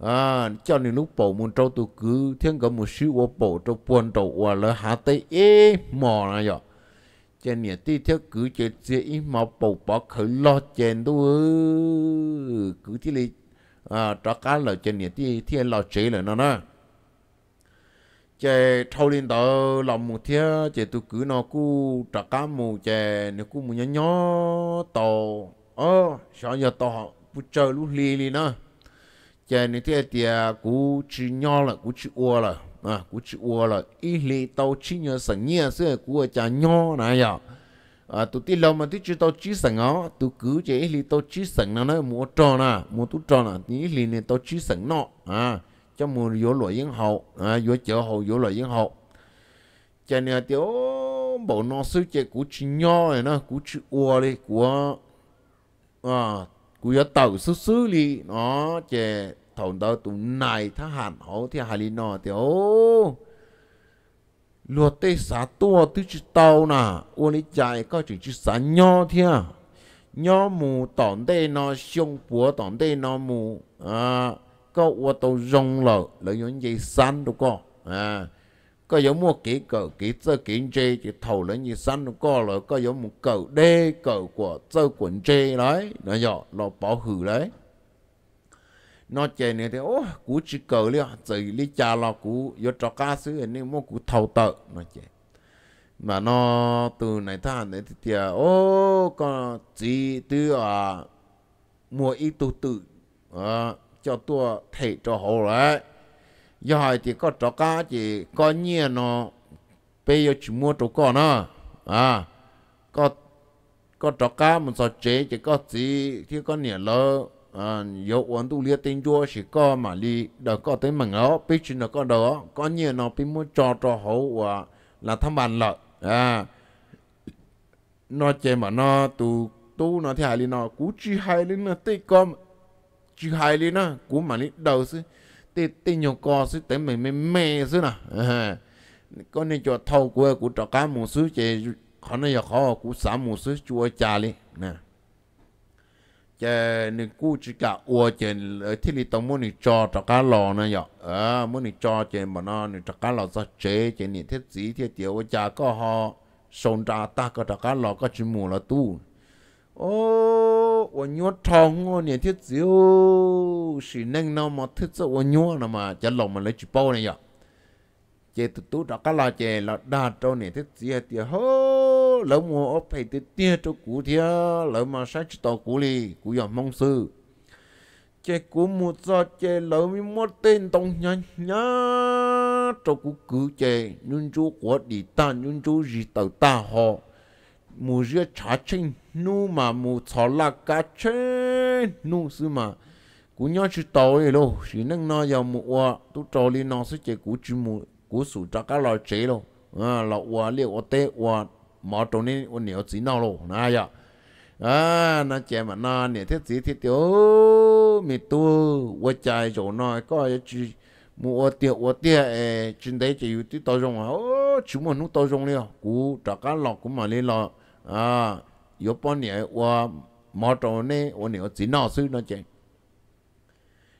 Speaker 1: à cho nên lúc bổ muốn trâu tu cứ thiên cả một sư ô bổ trâu buồn trâu và lỡ hạ tay ê mò nó dọ chen nhà ti theo cứ chế chế ý mà bầu bỏ khởi lo chen đâu cứ thế li à trả cá là chen nhà ti thiên lo chế là nó nè chế thâu lên đó lòng một thế chế tôi cứ nó cú trả cá mù chế nếu cú mù nhỏ nhỏ to ờ sao giờ to bu chơi lúc li li nó chế nếu thế thì cú chỉ nhỏ là cú chỉ ua là à ờ, cú chỉ ua là ý lì chỉ nhớ sẵn nhẹ sẽ cú chả nho này à à tụi tí lâu mà tí chỉ tàu chỉ sẵn á tụi cứ chỉ ý chỉ sẵn nó nó mua tròn à mua tú tròn à ý lì này tàu chỉ sẵn nọ à cho mua loại yên hậu à vô chợ hậu loại yên hậu cho nên tiểu bộ nó sư chơi cú chỉ nho này nó cú chỉ ua đi của à cú giờ tàu sư đi nó chơi thầu đó tụ này thà hẳn hố thì hà lý nọ thì ô luật tê xá tua tư chứ tàu nà ô lý chạy có chữ chứ xá nho thì à nho mù tỏn tê nó xông búa tỏn tê nó mù à có ô tàu rong lợ lợi nhuận dây săn đâu có à có giống mua kỹ cờ kỹ sơ kỹ chê chỉ thầu lấy như săn nó có là có giống một cờ đê cờ của sơ quần chê đấy nó dọ nó bỏ hử đấy nó chè nữa thì ô cú chỉ cờ liền chỉ lý cha lo cú yo cho cá sứ nên mua cú thầu tợ nó chè mà nó từ này ta này thì thì ô con chỉ từ à mua ít tu tự à, cho tua thể cho hồ đấy do hỏi thì có cho cá chỉ có nhiều à nó bây giờ chỉ mua chỗ con nó à có có cho cá mình sao chế chỉ có gì thì có nhiều lớn Ờ, dụ anh tu lia tin chua chỉ có mà li đỡ có tới mừng ó biết chuyện nó có đó có nhiều nó biết muốn cho cho hậu à, là tham bàn lợi à nó chơi mà nó tu tu nó thì hai li nó cú chi hai li nó tê con chi hai li nó cú mà li đầu sư tê tê nhiều co sư tới mình mê mê sư nè có nên cho thâu của của trò cá mù sư chơi khó nó giờ khó của xã mù sư chua cha li nè chè nè cú chỉ cả ua chè thì ờ, thiết lý tông muốn nè cho trà cá lò nè nhở à ờ, muốn nè cho chè mà nó nè trà cá lò sao chế chè nè thiết gì thiết tiểu cha có họ sông trà ta có trà cá lò có chỉ mù là tu ô ô nhua thong ô nè thiết gì ô xì nâng nó mà thiết sao ô nhua nè mà chả lòng mà lấy chỉ bao này nhở chè tụt tụt trà cá lò chè là đa trâu nè thiết gì tiểu hô lỡ mua ốp phải tới tia cho cũ thia lỡ mà sáng chỉ tàu cũ lì cũ dọn mong sư Chế cũ mua cho chế lỡ mi mua tên tông nhá nhá cho cũ cứ chế nhưng chú quá đi ta nhưng chú gì tàu ta họ mua rửa trả chinh nu mà mua thọ là cá chén nu sư mà cú nhớ chỉ tàu ấy lo chỉ năng nó giờ mua tu trò li nó sẽ chè cũ chỉ mua cú sủ trả cá lò chế lo à lọ hoa liệu ở tê hoa mỏ trong nên ôn nhiều chỉ nào lộ na ya à na chè mà na nè thiết gì thiết tiêu mi tu vợ trai chỗ nó có cái chú mua tiêu mua tiêu ê trên đấy chỉ có tiêu tao dùng à ô chú mà nó tao dùng liền cú trả cá lọ cú mà lên lọ à yếu bao nhiêu qua mỏ trong nên ôn nhiều chỉ nào xứ na chè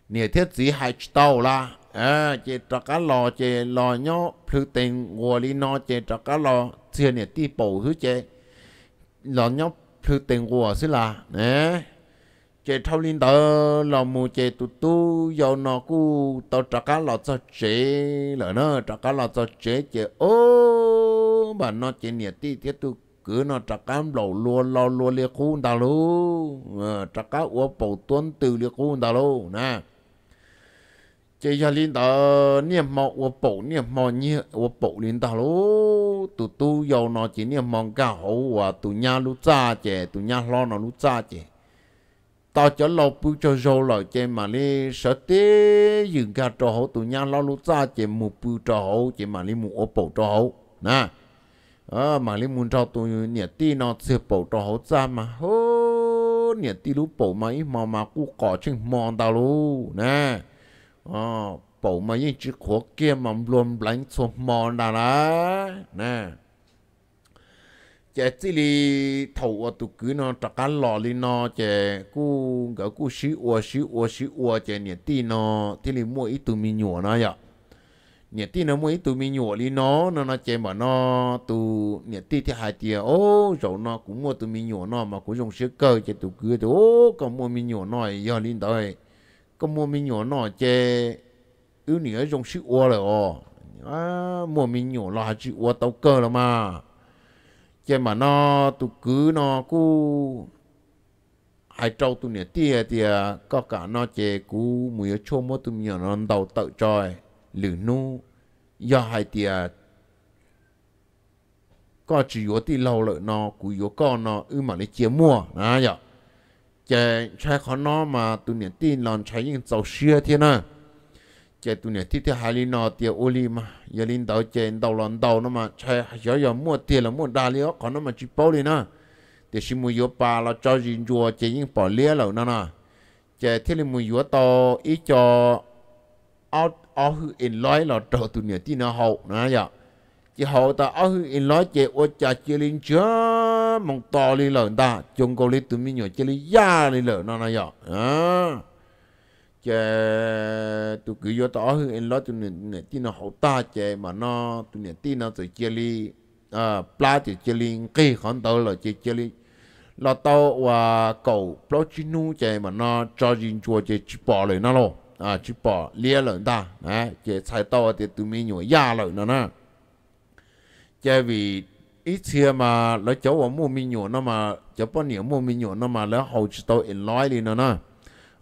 Speaker 1: nè thiết gì hai đâu la à chị trọ cá lò chị lò thứ tiền ngùa li nó chị trọ cá lò xưa nè ti thứ chị lò nhó thứ tiền ngùa xí là nè chị thâu linh tờ lò mù chị tụ tu dầu nó cu tao trọ cá lò cho chị nó trọ cá lò cho chị ô bà nó chị nè ti thiết tu cứ nó trọ cá lò lùa lò lùa liệt khu ta lú trọ ờ, cá uo bầu tuấn từ liệt khu ta lú nè chị cho linh đó niệm mọ của bộ niệm mọ như của bộ linh đó lú tụ tu nó chỉ niệm mong cả hậu và nhà lú cha chị tụ nhà lo nó lú cha chị tao cho lo bu cho rô lo mà li sợ tê dừng cho hậu tụ nhà lo cha chị mù bu cho hậu chị mà li mù ô bộ cho hậu nè à, mà li muốn cho tụ nhà ti nó sẽ bộ cho hậu cha mà hô nhà ti lú bộ mà mà mà cú cỏ chừng mòn tao lú nè 哦，宝嘛一直活见嘛乱乱说毛啦啦，那。chế chỉ li thầu ở tụ cứ nó trắc cá lò li nó chế cú gỡ cú xí ua xí ua chế nhiệt ti nó thì li mua ít tụ mi nó vậy nhiệt ti nó mua ít tụ mi nhủa nó nó nó chế mà nó tụ nhiệt ti thì hai tiền ô rồi nó cũng mua tụ mi nó mà cũng dùng xí cơ chế tụ cứ thì ô còn mua mi nhủa nó giờ li tới có mua mình nhỏ nọ chê ưu nửa dùng sự ua rồi ồ à, mua mình nhỏ là chữ ua tàu cơ rồi mà chè mà nó tụ cứ nó cú hai trâu tụ nửa tia tia à, có cả nó chê cú mùi chô mô tụ nhỏ nó đầu tự trời lử nu do hai tia có chỉ yếu tí lâu lợi nó cú yếu con nó ư mà lấy chia mua nha dạ จใช้ขอนอมาตุนเนี่ยที่นอนใช้ยิงเจ้าเชื่อเท่านะเจตุนเนี่ยที่ที่หาลินอเตียวอลีมายาลินเตาเจนเตาลอนเตานะมาใช้เย่อยมั่วเตียละมั่วดาเลาะขอนอมาจีบเอาเลยนะเดชิมุยอปาเราจอยินจัวเจยิงปอเลี้ยเหล่านั้นนะจเที่ยมุยอโตอีจอเอาเอาหื้อเอ็นร้อยเราเจอตุนเนี่ยที่น่าเฮานะอย่า chỉ hậu ta ở in nói chị ô cha chị linh chớ mong to li lợn ta chung cô li tụi mình nhỏ chị li ya li lợn nó này giờ à chè tụi cứ vô ta ở in nói tụi mình nè tin nó hậu ta chè mà nó tụi mình tin nó tụi chị li à ờ, pla chị chị li kỳ khẩn tao là chị chị li là tao và cầu pro chinu chè mà nó cho riêng chùa chè chỉ bỏ lại nó luôn à chỉ bỏ lia lợn ta nè chè sai tao thì tụi mình nhỏ ya lợn nó nè 在为以前嘛，来叫我牧民鸟，那么叫半年牧民鸟，那么来好知道一来哩呢呢，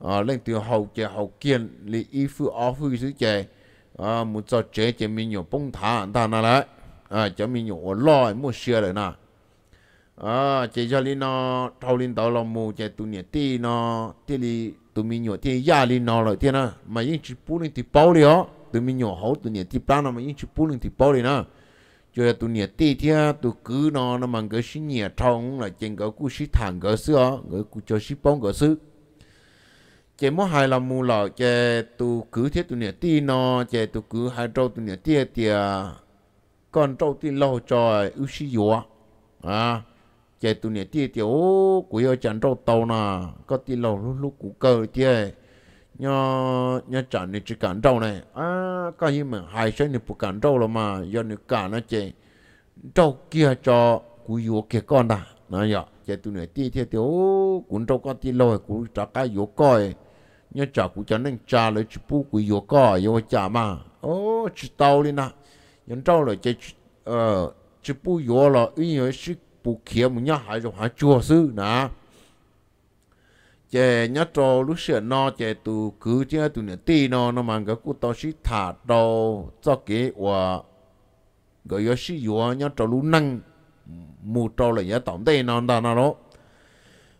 Speaker 1: 啊，令到后在后见你衣服阿服是在啊，木做这这民鸟崩塌，他那来啊，叫民鸟我来木些了呢，啊，接下来呢，头领导了木在多年地呢，地里多民鸟地压力呢了，地呢，嘛因只不能地包了，多民鸟好多年地搬了嘛，因只不能地包了呢。cho tu nhiệt ti thia tu cứ nó nó mang cái sinh nhiệt trong là trên cái cú sĩ thằng cái xưa người cú cho sĩ bóng cái xứ chế mỗi hai là mù lọ chế tu cứ thiết tu nhiệt ti nó chế tu cứ hai trâu tu nhiệt ti thì con trâu tê lâu cho ưu sĩ dùa à chế tu nhiệt ti thì ô cú yêu chẳng trâu tàu nà có tê lâu lúc lúc cú cơ tê nhớ nhớ chẳng đi chỉ cản trâu này à cái gì mà hai xe này buộc cản trâu rồi mà giờ này cản nó chê trâu kia cho cú vô kia con ta à. nó giờ chê tụi này ti theo tiểu cũng trâu con ti lôi cũng trả cái vô coi nhớ trả cũng cho nên trả lại chỉ bu cú vô coi vô trả mà ô chỉ tàu đi nè nhân trâu rồi chê ờ chỉ bu vô là vì nhớ chỉ bu kia mà nhớ hai rồi hai chua sư nè chè nhá trò lúc xưa nó chè tu cứ chứ tu nè ti nó nó mang cái cụ tao xí thả đồ cho kế và gọi là xí yo nhá trò lúc năng mù trò là nhá tổng tê nó đó nó đó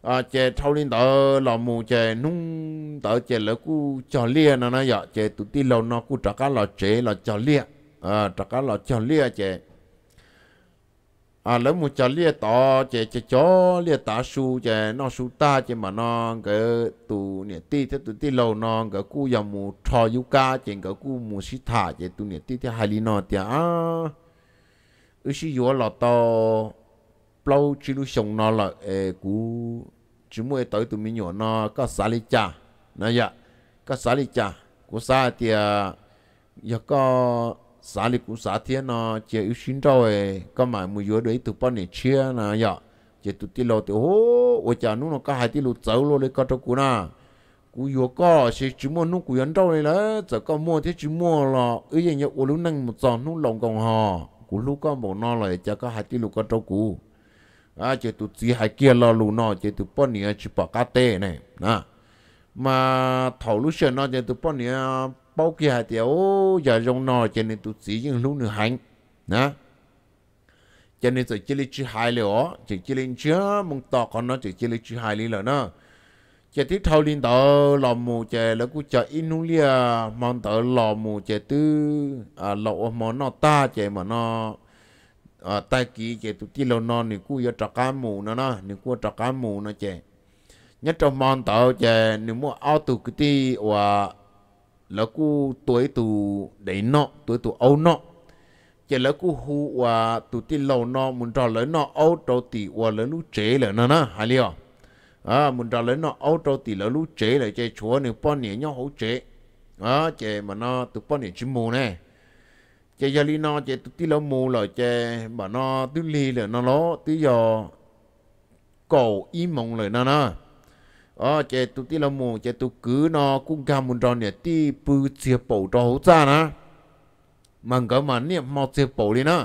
Speaker 1: à chè thâu lên đó là mù chè nung đó chè là cụ cho lia nó nó dạ chè tù tì lâu nó cụ trò cá lò chế là cho lia à trò cá lò cho lia chè à lớn một cho lia tỏ chè chè chó lia tả su chè nó su ta chè mà non cái tụ nè ti thế tụ ti lâu non cái cú dòng mù trò yu ca chè cái cú mù si thả chè tụ nè ti thế hai li non tiệt à ư si yu lọ to plau chỉ lu sống nó là ê cu chỉ mua tới tụ mi nhỏ nó có xả li cha nó dạ có xả li cha của xa tiệt giờ có xã lý cũng xã thiên nó chỉ yêu xin đâu ấy có mà mua vô đấy tụi bọn này chia nè giờ chỉ tụi tí lâu thì hô ôi chà nó nó có hai tí lâu cháu luôn đấy có cho cú nè cú vô có sẽ chỉ mua nó cú yên trâu này là giờ có mua thế chỉ mua là ấy giờ ô lúc nâng một giòn nó lòng còn hò cú lúc có một nó lại chả có hai tí lâu có cho cú à chỉ tụi chỉ hai kia lo lù nó chỉ tụi bọn này chỉ bỏ cá tê này nè mà thầu lúc xưa nó chỉ tụi bọn này bao kia hạt tiểu giờ rong nò cho nên tụt sĩ những lúc nữa hành nè cho nên rồi chỉ lấy liệu chỉ chỉ lấy chữ mông còn nó chỉ chỉ lấy chữ hai chỉ tiếp thâu liên tờ lò mù chè là cũng chờ in lia mong tờ lò mù chè tư à lọ mà ta chè mà nó à, tai kí chè tụt ti lò nó thì cũng giờ trọc mù nó nó thì cũng trọc cá mù nó chè nhất trong mong tờ chè nếu mua ao cái ti và lỡ cú tuổi tù đấy nọ tuổi tù âu nọ chỉ lỡ cú hù và tụ ti lâu nọ muốn trò lỡ nọ âu trâu tì và lỡ lú chế lỡ nọ nè hà liệu, à muốn trò lỡ nọ âu trâu tì lỡ lú chế lỡ chơi chúa nếu bao nhẹ nhau hỗ chế à chơi mà nó tụ bao nhẹ chim mù nè chơi giờ li nọ chơi tụ ti lâu mù lỡ chơi mà nó tứ li lỡ nó ló tứ giờ cổ im mộng lỡ nọ nè ờ chế tu tí là mù chế tu cứ nó cũng cam muốn tròn nè tí bự chia bổ cho hậu ra nè mằng cái mà niệm mò chia bổ đi nè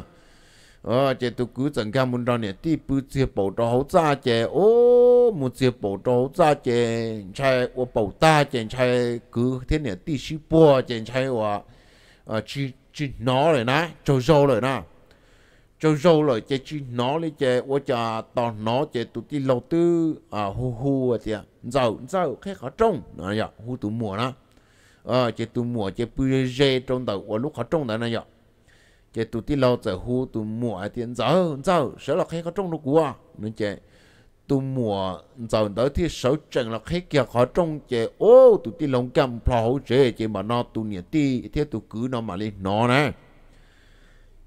Speaker 1: ờ chế tu cứ chẳng cam muốn tròn nè tí bự chia bổ cho hậu ra chè ô muốn chia bổ cho hậu ra chè chè ô bổ ta chế chạy cứ thế nè tí sư bùa chế chạy ô ờ chỉ chỉ nó rồi nè cho rau rồi nè cho râu rồi chế chi nó lấy chế ô cha to nó chế tụ ti lâu tư à hu hu à tiệt giàu giàu khách khó trông nó nhở hu tụ mùa nó ờ chế tụ mùa chế bự rê trong đầu ô lúc khó trông đó nó nhở chế tụ ti lâu giờ hu tụ mùa à thì giàu giàu sợ là khách khó trông nó quá nó chế tụ mùa giàu đó thì sợ chẳng là khách kia khó trông chế ô tụ ti lồng cầm phò chế chế mà nó tụ nhiệt ti thì tụ cứ nó mà lên nó này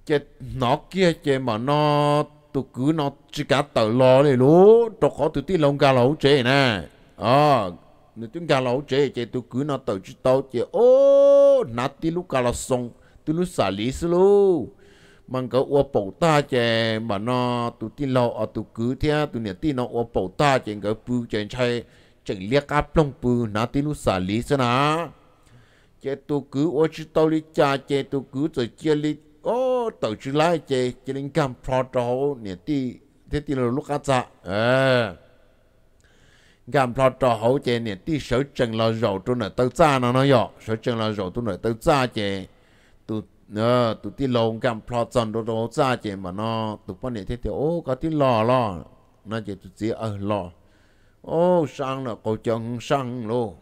Speaker 1: chế nó kia chế mà nó tụ cứ nó chỉ cả tờ lo này lú trọc khó tụ tí lông gà lẩu chế nè ờ nếu chúng gà lẩu chế chế tụ cứ nó tờ chỉ tao chế ô nát tí lúc gà lẩu xong tí lúc xả lý xí lú mang cái ô bầu ta chế mà nó tụ tí lâu ở tụ cứ thế tụ nè tí nó ô bầu ta chế cái bự chế chơi chỉnh liếc áp lông bự nát tí lúc xả lý xí nà chế tụ cứ ô chỉ tao lý cha chế tụ cứ rồi chia lý ô nó tự chỉ lại chế chỉ nên cầm pro cho nè ti thế ti là lúc cá cha à cầm pro cho hậu chế nè ti sở chân là rầu tu nè tự cha nó nó yo sở chân là rầu tu nè tự cha chế tu ờ tu ti lồng cầm pro chân đồ đồ cha chế mà nó tu bắn nè thế thì ô có ti lò lò nó chế tu chỉ ở ờ, lò ô sang là cô chân sang luôn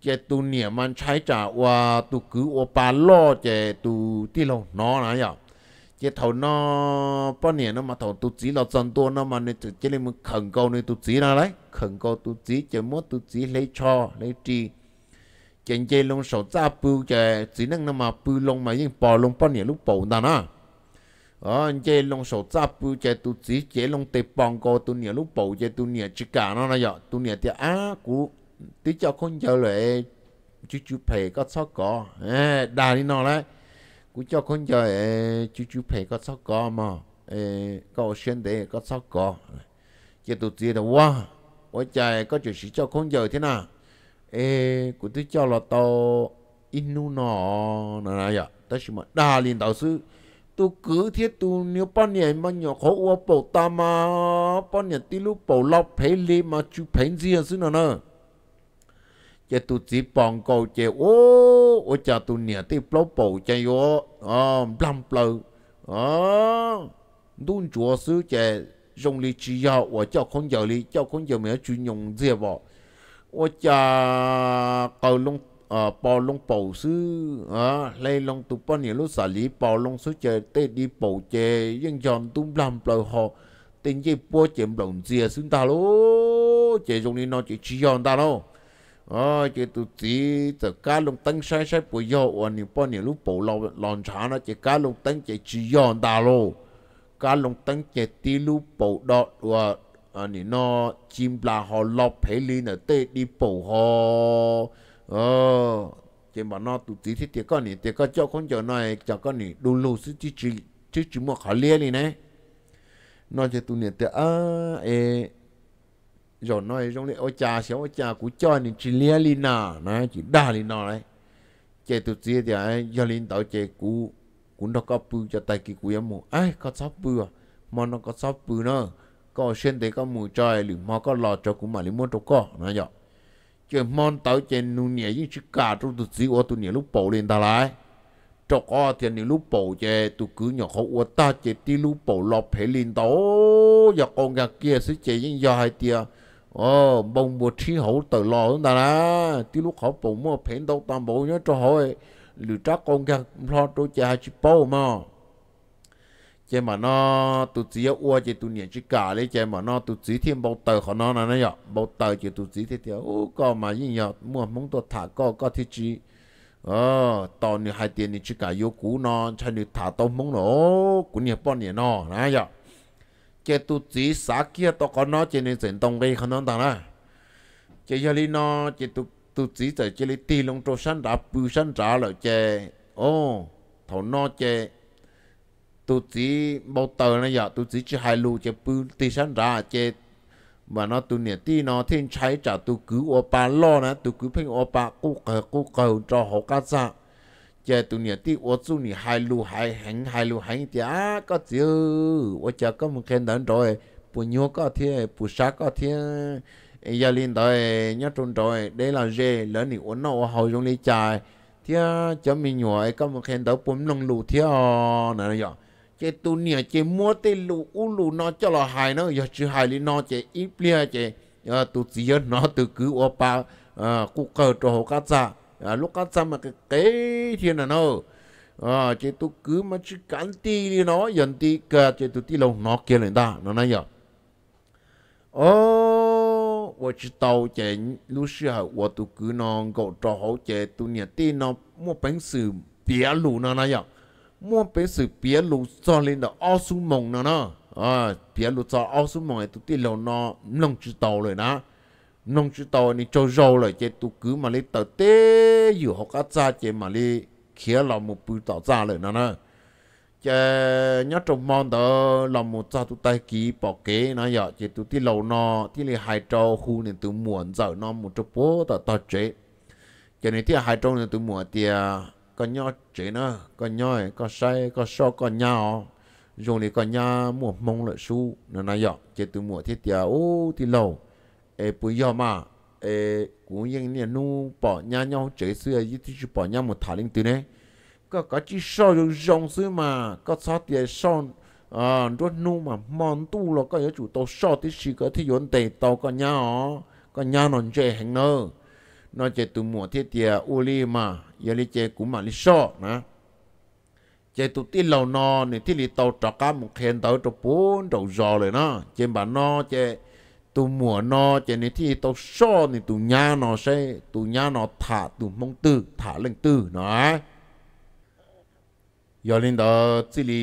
Speaker 1: chế tu niệm man trái trả qua tu cứ ô ba lo chế tu tí lâu nó nà nhở chế thầu nó bao niệm nó mà thầu tu chỉ là dân tu nó mà nên chỉ lên một khẩn cầu nên tu chỉ là đấy khẩn cầu tu chỉ chế muốn tu chỉ lấy cho lấy trì chế chế lông sầu cha bưu chế chỉ năng nó mà bưu lông mà nhưng bỏ lông bao niệm lúc bầu đàn à ờ chế lông sầu cha bưu chế tu chỉ chế lông tê bằng cầu tu niệm lúc bầu chế tu niệm chỉ cả nó nà nhở tu niệm thì á cú tí cho con cho lệ chú chú phê có sao có đà đi nó đấy cũng cho con cho giờ chú chú phê có sao có mà có xuyên để có sao có chỉ tụt gì là quá quá trời có chuyện gì cho con giờ thế nào ê cũng tí cho là tàu inu nọ nó này vậy ta chỉ mà đà liền đạo sư tu cứ thiết tu nếu bao nhiêu mà nhỏ khó uo bổ ta mà bao nhiêu tí lúc bổ lọc phải li mà chú phải gì à sư nào nữa chế tu chỉ bòn cầu chế ô ô cha tu nè thì bố bầu chế ô à làm bầu à đun chúa sư chế dùng lý chỉ yêu và cho con giờ lý cho con giờ mình chú dùng dễ bỏ ô cha cầu long à ờ, bò long bầu sư à ờ, lấy long tu bao nhiêu lúc xả lý bò long sư chế tê đi bầu chế nhưng chọn tu làm bầu họ tên chế bố chế lòng dễ xứng ta luôn chế dùng lý nó chỉ chỉ yêu ta luôn ờ chị tụ tí cá lông tăng sai sai bùi yo ở nỉ bao nỉ lúc bầu lòn lòn chả nó cá lông tăng chị chỉ yo đà cá lông tăng chị tí lúc bầu đọ ở ở nỉ nó chim là họ lọp phải lên ở tê đi bầu họ ờ chị mà nó tụ thì tiệt con nỉ tiệt cho con chờ này cho con nỉ đu lù sư chỉ chỉ chỉ chỉ mua khó này nè nó chị tụ nỉ à ê giờ nói giống đấy ôi cha xéo ôi cha cũng cho nên chỉ lia li nà nè chỉ đa li nà đấy chế tụt gì thì ai do linh tạo chế cũ cũng đâu có bự cho tay kỳ cũ em mù ai có sắp bự à mà nó có sắp bự nữa có xuyên thế có mù trời lử mà có lò cho cũng mà lử muốn cho có nè nhở chế mòn tàu chế nụ nhẹ như chỉ cả trong tụt gì ô tụt nhẹ lúc bầu lên ta lại cho có thì những lúc bầu chế tụt cứ nhỏ khó ô ta chế tí lúc bầu lọp hết lên tàu giờ con gà kia sẽ chế những giờ hai tiệt ờ bông bùa trí hậu tự lò chúng ta đó tí lúc họ bụng mà phèn đâu toàn bộ nhớ cho hỏi lựa trác con gà lo tôi cha chỉ bao mà chỉ mà nó tụi chỉ ua chỉ tụi nhận chỉ cả đấy chỉ mà nó tụi chỉ thêm bao tờ họ nó là nó nhở bao tờ chỉ tụi chỉ thêm thiếu có mà gì nhở mua mông tôi thả co co thì chỉ ờ tao như hai tiền thì chỉ cả yêu cũ nó cho như thả tao mông nó cũng nhảy bao nhảy nó nãy nhở. เจตุจีสาเกียตกอนอเจนเสนตรงไปขนดนต้นงนะเจยาลีนอเจตุตุจีเจเจลีตีลงโตชันดาปูชันดาเลยเจโอ้ถนอเจตุจีบอเตอร์นะอยากตุจีจะหายลูเจปูตีชันดาเจมัานอตุเนี่ยตีนอที่ใช้จากตุกูออปาล่อนะตุกูเพ่งอปากูเกอกูเกอจอหกกาซา giờ tụi nhà tí ô chú nhỉ hai lù hai hành hai lù hành thì à có chứ ô chả có một khen đón rồi bù nhô có thế bù sa có thế giờ linh rồi nhất trung rồi đây là gì, lớn thì uốn nó hầu trong lấy chài thì cho mình nhỏ có một khen đón bấm lông lù thế này rồi chế tu nia chế mua tê lù u lù nó cho là hài nó giờ chứ hài lý nó chế ít lia chế tu chỉ nó từ cứ ô à cụ cờ trò cá cha à, lúc ăn xong mà cái kế thì là nó à chị tôi cứ mà chỉ cắn ti đi nó dần ti cả chế tôi ti lâu nó kia lên ta nó nói giờ ô vợ chỉ tàu chị lúc xưa vợ tôi cứ nó gõ cho hậu chế tôi nhận ti nó mua bánh sự bia lù nó nói giờ mua bánh sự bia lù cho lên đó ao xuống mông nó nó à ờ, bia lù cho ao xuống mông tôi ti lâu nó lòng chỉ tàu rồi đó nông chú tàu này cho rau lại chế tu cứ mà lấy tờ tế dù họ cá cha chế mà lấy khía lòng một bự tàu ra lại nó nè chế nhớ trong mong đó lòng một cha tu tay ký bỏ kế nó giờ chế tu tí lâu nọ tí lấy hai trâu khu nên tu muộn giờ nọ một chỗ bố tờ tờ chế cho nên tí hai trâu nên tu muộn thì à, có nhớ chế nè có nhớ có say có so có nhau rồi thì có nhà mua mong lợi su nó nói giờ chế tu muộn thiết tiệt à, ô tí lâu 诶，不要嘛，诶，古人呢，侬把伢伢这些一直是把伢么谈领对呢，个个只少有用水嘛，个差点少啊，多侬嘛，忙多了个要做到少的时个，他用得到个伢哦，个伢能这行咯，那这都莫天天屋里嘛，也里这古嘛里少呢。chế tụ tí lâu nó nè tí lì tàu trọ cá một khen tàu trọ bốn đầu giò rồi nó chế bà nó chế tu mùa nó cho nên thì tao so thì tu nhà nó sẽ tu nhà nó thả tu mong tư thả lên tư nó giờ lên đó chỉ là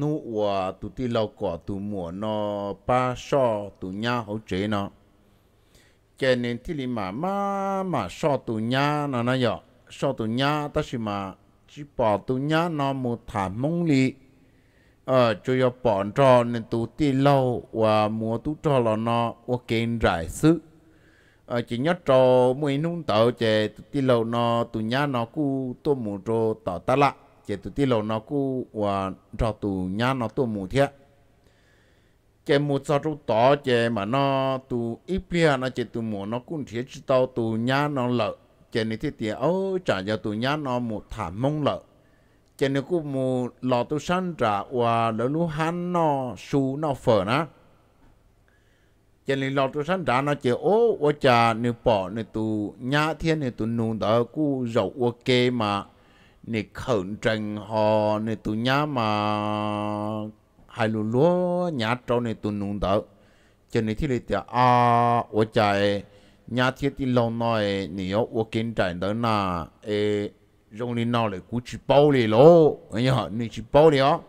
Speaker 1: nu hòa tu ti lâu quả tu mùa nó ba so tu nhà hậu chế nó cho nên thì là mà mà mà so tu nhà nó nó giờ so tu nhà ta chỉ mà chỉ bỏ tu nhà nó một thả mong lý ờ cho yo bọn trò nên tu ti lâu và mua tu trò là nó và kênh rải sức ờ chỉ nhớ trò mấy nung tàu chè tu ti lâu nó tu nhá nó cu tu mù trò tỏ ta lạ chè tu ti lâu nó cu và trò tu nhá nó tu mù thiệt chè mù sao trâu tỏ chè mà nó tu ít bia nó chè tu mù nó cũng thiệt chứ tao tu nhá nó lợ chè này thì tiền ô trả cho tu nhá nó một thảm mông lợ cho nên cũng mù lò tu sân trả và lỡ lú hắn nó su nó phở nó cho nên lò tu sân trả nó chỉ ô ô chà nếu bỏ nếu tu nhã thiên nếu tu nụ đó cũng dậu ô kê mà nếu khẩn trần họ nếu tu nhã mà hai lú lúa nhã trâu nếu tu nụ đó cho nên thì lấy tiền à ô chà nhã thiên thì lâu nói nếu ô kiến trần đó là rong đi nó lại cú chỉ bao lì lô anh nhở nên chỉ bao lì ó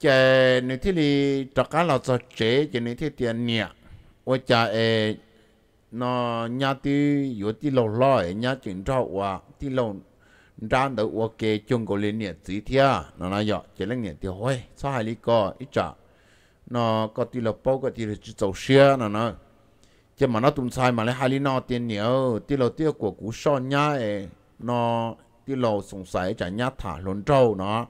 Speaker 1: chè nên thế thì tất cả là cho chế chè nên thế tiền nhẹ và chả e nó nhà tí yếu tí lâu lo nhà chuyện trâu và tí lâu ran đầu và kê chung có liên nhẹ tí thia nó nói dọ chè lên nhẹ tiêu hôi sao hai lý co ít chả nó có tí là bao có tí là chỉ tàu xe nó nói chè mà nó tụng sai mà lấy hai lý nó tiền nhiều tí lâu tiêu của cú so nhà, e nó tí lầu sung sài chả nhá thả lồn trâu nó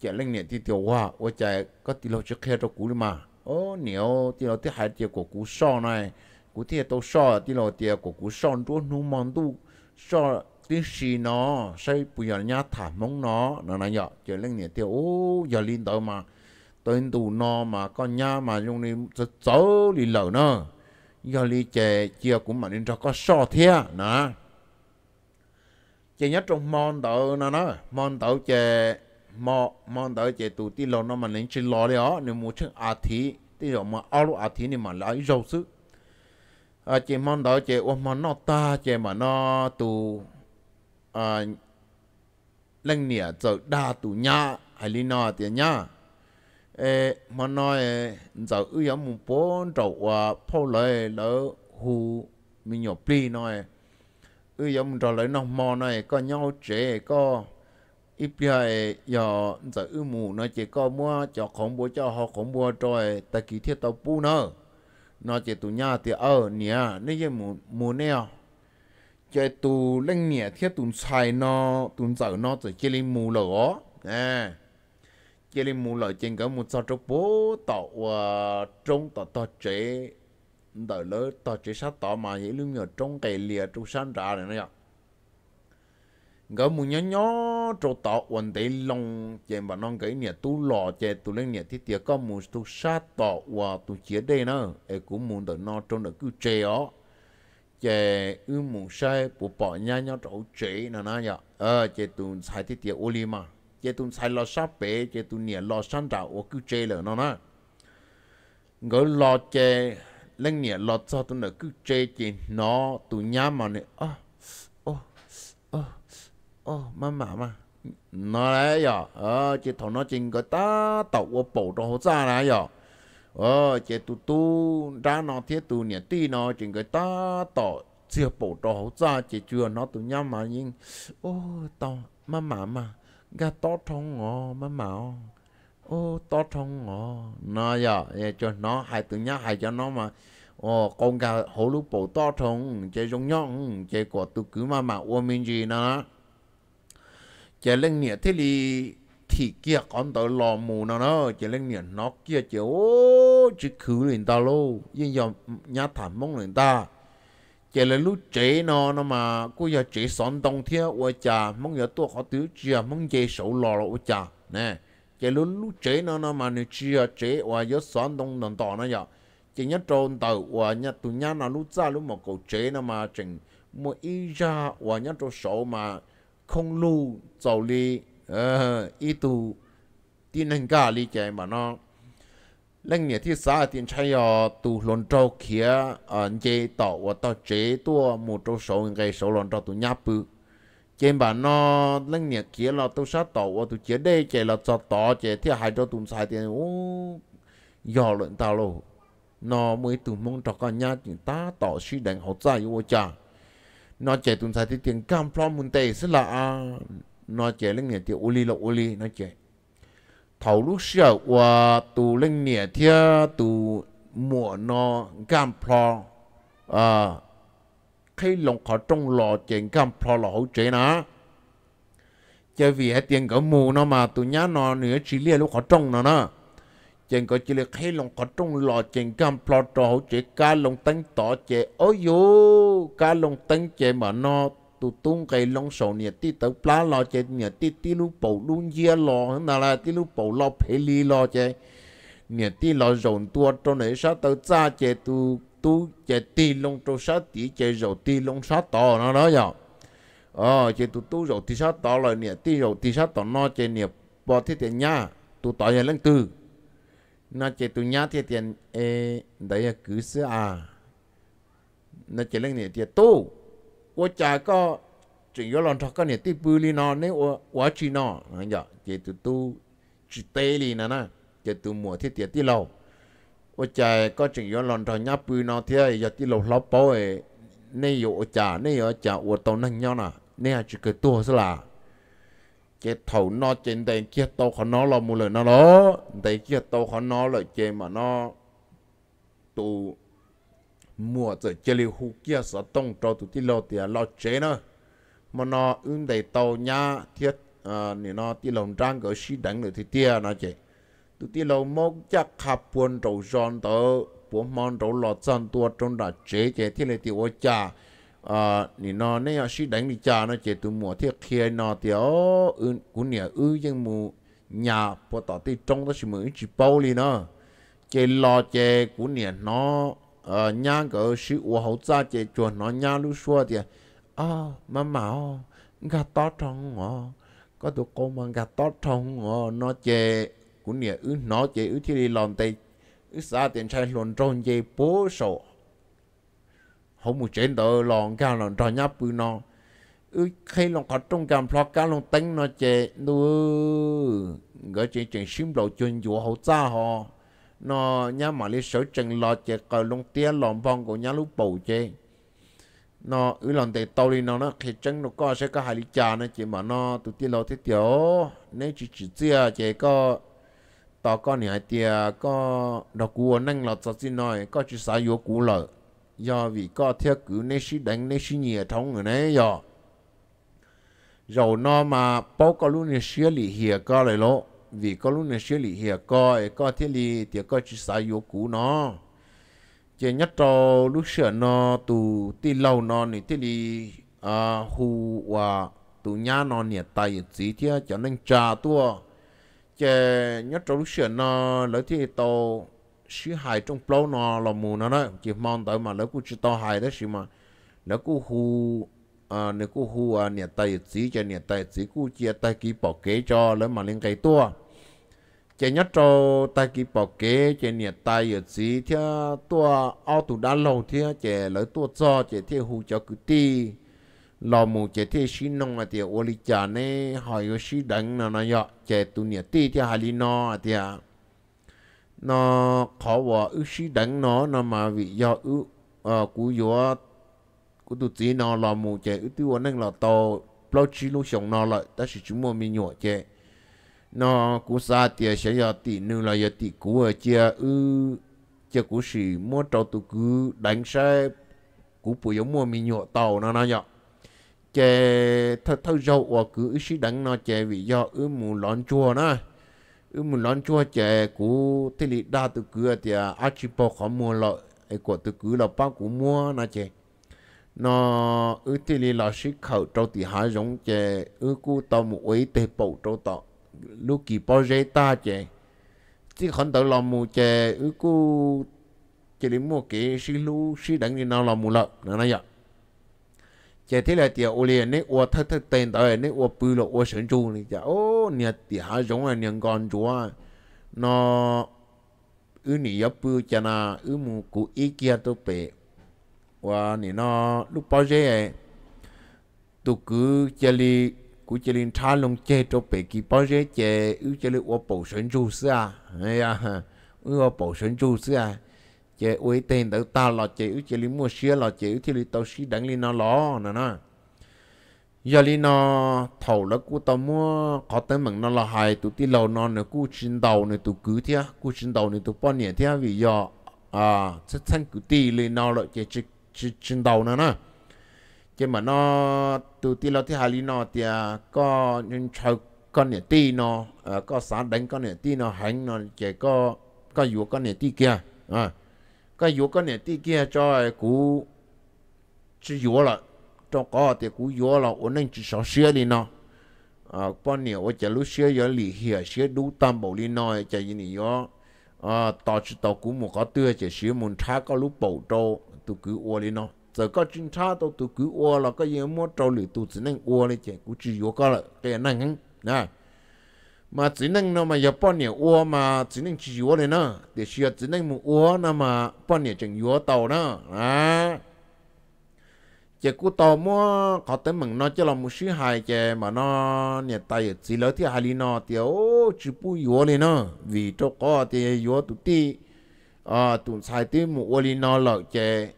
Speaker 1: chả lên nè tí tiêu hoa ô chả có tí lầu trước khe cho cú mà ô nếu tí lầu tí hai tiệt của cú so này cú tiệt tàu so tí lầu tiệt của cú so đua nu mong tu so tí xì nó say bây giờ nhá thả mong nó nó nói nhỏ chả lên nè tiểu ô giờ lên tới mà tên tù no mà con nha mà dùng đi cháu đi lở nó giờ đi chè chia cũng mà nên cho có so thế nè chế nhất trong mòn tàu nó nó mòn tàu chè mò mòn tàu chè tụ tí lò nó mà lên trên lò đấy nếu muốn chân à thì tí rồi mà ao lũ à thì nên mà lấy rau sức à chế mòn tàu chế ôm mòn nó ta chè mà nó tụ à lên nỉa giờ đa tụ nhà hay lý nó tiền nhá ê mà nói giờ ưu yếm một bốn trậu à phô lời lỡ hù mình nhỏ pli nói ư yom trò lấy nó mò này có nhau chế có ít bia giờ giờ ư mu nó chỉ có mua cho khổng bố cho họ khổng bố rồi ta kỳ thiết tàu pu nó nó chỉ tụ nhà thì ở nhà nó giờ mù mù neo chơi tụ lên nhà thiết tụ xài nó tụ giờ nó chỉ chơi lên mù lỡ à chơi lên mù lỡ trên cái một sao cho bố tàu à, trông tàu tàu chế đỡ lỡ tỏ chỉ sát tỏ mà dễ lưu nhờ trong cái lìa trong sân trả này nè ngỡ mù nhỏ nhỏ trâu tỏ quần tế lòng chèm bà non cái nè tu lò chè tu lên nè thiết tiệt có mù tu sát tỏ và tu chia đây nữa e cũng mù đỡ nó trong đỡ cứ chè ó chè ư mù sai bộ bỏ nha nhau trâu chế nè nè nhở ờ chè tu sai thiết tiệt ô li mà chè tu sai lo sát bể chè tu nè lo sân trả, ô cứ chè lỡ nó nè ngỡ lo chè lên nhẹ lọt cho tụi nữa cứ chê chê nó tụi nhá mà nè ô ô ô ô má mà mà nó đấy giờ ờ chị thằng nó chừng cái ta tàu ô bộ đồ hỗ trợ này giờ ờ chị tụ tu ra nó thiết tụ nhẹ tí nó chừng cái ta tàu chưa bộ đồ hỗ trợ chị chưa nó tụi nhá mà nhưng ô tàu má mà mà gà to trong ngò má mà ô to trong ngọ nó giờ cho nó hai từ nhá hai cho nó mà ô con gà hổ lúc bộ to trong chơi giống nhau chơi của tôi cứ mà mà ôm mình gì nữa chơi lên nhẹ thế thì thì kia con tao lò mù nó nó chơi lên nhẹ nó kia chơi ô chỉ cứ lên ta luôn nhưng giờ nhá thảm mong lên ta chơi lên lúc chế nó nó mà cô giờ chế sọn đồng thiên ô cha mong giờ tôi có tứ chia mong chơi sầu lò rồi ô cha nè chế lúc lúc chế nó nó mà nó chia chế và gió xoắn đông nằm tỏ nó nhở chỉ nhất trôn tàu và nhất tụi nhá nó lúc ra lúc một cổ chế nó mà chỉnh một ý ra và nhất trôn số mà không lưu dầu đi ý tụ tin hình cả lý chế mà nó lần nhà thì xã tiền chay ở tụ lon trâu kia ở chế tàu và tàu chế tua một trâu số người số lon trâu tụ nhá bự จบานอ่องเนี่ยเกี่ยวเราตัวชาตอว่าตัวเจได้เจเราจะต่อเจที่หายตัวตุ้มสายเดียวยอหลุดตาลูนอมือตุ้มมองจากกันยาจึงตาต่อชีดังหัวใจว่าจ้านอเจตุ้มสายที่เตียงกำพร้อมมุนเตสละอานอเจเรื่องเนี่ยเตียวอุลีละอุลีนอเจทาลูกเสียว่าตัวเรื่องเนี่ยเทียตัวหมวนอกำพร้อมอ่า khi lòng khó trong lò chèn cam phò lò hậu chế nó chơi vì hết tiền có mù nó mà tụi nhá nó nửa chỉ lia lúc khó trong nó nó chèn có chỉ là khi lòng khó trong lò chèn cam phò trò hậu chế cá lòng tăng tỏ chế ôi dô cá lòng tăng chế mà nó tụi tung cái lòng sầu nhẹ tí tớ plá lò chế nhẹ tí tí lúc bầu luôn dìa lò hơn là tí lúc bầu lò phê ly lò chế nhẹ tí lò rộn tua cho nấy sao tớ cha chế tụi tu chạy ti long trâu sát tí chạy dầu ti long sát to nó đó nhở ờ chạy tu tu dầu ti sát to rồi nè ti dầu ti sát to nó chạy nè bỏ thế tiền nha tu tỏ nhà lên tư, nó chạy tu nha thế tiền e đấy là cứ sữa à nó chạy lên nè tiền tu ô cha có chuyện yếu lòng thọ cái nè ti bự li nó nếu ô quá chi nó nhở chạy tu tu chỉ tê li nè nè chạy tu mua thế tiền ti lâu ô chà có chuyện yếu lòn rồi nháp bự nó thế à? giờ tí lầu lóp bao ấy nay yếu ô chà nay yếu chà tàu năng nhau nà nay à chỉ cái xí là cái thầu nó trên đây kia tàu khó nó là một đó đây kia tàu khó nó là chê mà nó tụ mua rồi chơi liu kia sợ tông cho tụ tí lầu tiền lo chế nữa mà nó ứng đầy tàu nha thiết à, nó tí lồng trang cái xí đánh được thì tia nó chạy tu ti lâu mốc chắc khắp buồn trầu giòn tớ buồn mòn trầu lọt giòn tua trong đã chế chế thì lại tiêu cha à nị nó nè sĩ đánh đi cha nó chế tu mùa thiết kia nó thì ở cũng nè ư dân mù nhà bộ tỏ ti trong đó chỉ mới chỉ bao li nó chế lo chế cũng nè nó à nhà cỡ sĩ uo hậu cha chế chuồn nó nhà lúc xưa thì à ờ, mà mạo gạt to trong ngõ có tụ cô mà gạt to trong ngõ nó chế của nè ứ nó chế ứ chỉ đi lòn tay ứ xa tiền trai lòn tròn chế bố sổ không một chuyện đó lòn ca lòn tròn nháp bự nó ứ khi lòn có trong cam plo cá lòn tính nó chế nu gọi chế chuyện sim đầu chuyện dụ hậu cha họ nó nhá mà lý sở chừng lò chế cờ lông tía lòn vòng của nhá lúc bầu chế nó ứ lòng tệ tàu đi nó nó khi chân nó có xe có hai lý trà nó chỉ mà nó tụi tiên lo thế tiểu nếu chỉ chỉ chia chỉ có ต่อก็เนี่ยเตียก็ดอกกัวนั่งหลอดสักสิหน่อยก็จะสายโยกูเลยยอวีก็เที่ยวกูในชิดังในชิเนียท้องอยู่ไหนยอเรานอมาป๊อกก็รู้เนี่ยเชื่อหลีเหียก็เลยโลวีก็รู้เนี่ยเชื่อหลีเหียก็ไอ้ก็เที่ยลีเตียก็จะสายโยกูเนาะเจ nhất trò lúc sửa nó tù ti lâu nó này ti li à hù và tù nhá nó nhiệt tài gì thế cho nên trà tua chè nhất trong lúc chuyện nó lấy thì tàu sĩ hại trong plau nó là mù nó đó chỉ mong tới mà lấy cũng chỉ to hại đó xí mà lấy cũng hù à lấy cũng hù à nhà tay chỉ cho nhà tay chỉ cũng chia tay kí bỏ kế cho lấy mà lên cái tua chè nhất trong tay kí bỏ kế chè nhà tay chỉ theo tua ao tụ đá lâu theo chè lấy tua cho chè theo hù cho cứ ti lò mù chế thế xí nông à thì ô li cha nè hỏi ô xí đánh nó nó yọ chế tu nhiệt tê thì hà li nó à thì à nó khó vợ ư xí đánh nó nó mà vì do ư à cú yọ cú tu tí nó lò mù chế ư tu ô nâng lò to bao chi lô sống nó lại ta chỉ chúng mua mi nhọ chế nó cú xa thì sẽ yọ tỷ nương là yọ tỷ cú ở à chế ư chế cú xì mua trâu tu cú đánh xe cú bùi giống mua mi nhọ tàu nó nó yọ chè thơ thơ dâu và cứ sĩ đắng nó chè vì do ư mù lón chua nó ư mù lón chua chè cú thế lì đa từ cứ thì à chỉ bỏ khó mua lọ ấy của từ cứ là bác cú mua nó chè nó ư thế lì là sĩ khẩu trâu thì há giống chè ư cú tàu mù ấy tê bầu trâu tọ lúc kỳ bao dây ta chè chứ không tự lòng mù chè ư cú chè đi mua kỹ sĩ lú sĩ đắng như nào lòng mù lợn nó nói vậy chỉ thế là tiểu ô liền nè ô thất thất tên tới nè ô bự lộ ô sơn trung này chả ô nè tiểu hà giống là nè con chúa nó ư nè yếu bự chả na ư mù cụ ý kia tôi bể và nè nó lúc bao giờ ấy tôi cứ chơi li cứ chả li thả lông chế tôi bể kí bao giờ chơi ư chả li ô bổ sơn trung xưa à hay à ư ô bổ sơn trung xưa à chế uy tên tự ta là chịu chế lý mua xia là chịu thì lý tao xí đánh lý nó lo nè nè giờ lý nó thầu là của tao mua có tới mừng nó là hai tụi tí lâu nó nè cú chín đầu nè tụi cứ thế cú chín đầu nè tụi bao nhiêu thế vì giờ à chắc chắn cứ tí lý nó là chế chế chín đầu nè nè chế mà nó tụi tí lâu thế hai lý nó thì có những chầu có nè tí nó à, có sáng đánh có nè tí nó hành nó chế có có dụ có nè tí kia à cái yếu này tí kia cho cú chỉ yếu là trong có thì cú yếu là ổn định chỉ sáu xe đi nó à bọn này ở chợ lúc xe yếu lì hiệp xe đủ tam bộ đi nó chợ gì này yếu à tao tao cú một cái tươi chỉ xe muốn thả cái lúc bầu trâu tụ cứ ua đi nó giờ có chính thả tao tụ cứ ua là cái gì mua trâu lì tụ chỉ nên ua đi chợ cú chỉ yếu cái cái này nè mà chỉ năng nó mà giờ bao nhiêu ua mà chỉ năng chỉ ua lên nó để xưa chỉ năng một ua nó mà bao nhiêu chẳng ua tàu nó à chỉ cú tàu mua có tới mừng nó cho là một số hai chè mà nó nhà tay chỉ lỡ thì hài nó ô chỉ bu ua lên nó vì chỗ có thì ua tụt đi à tụt sai tí một ua lên nó lỡ chè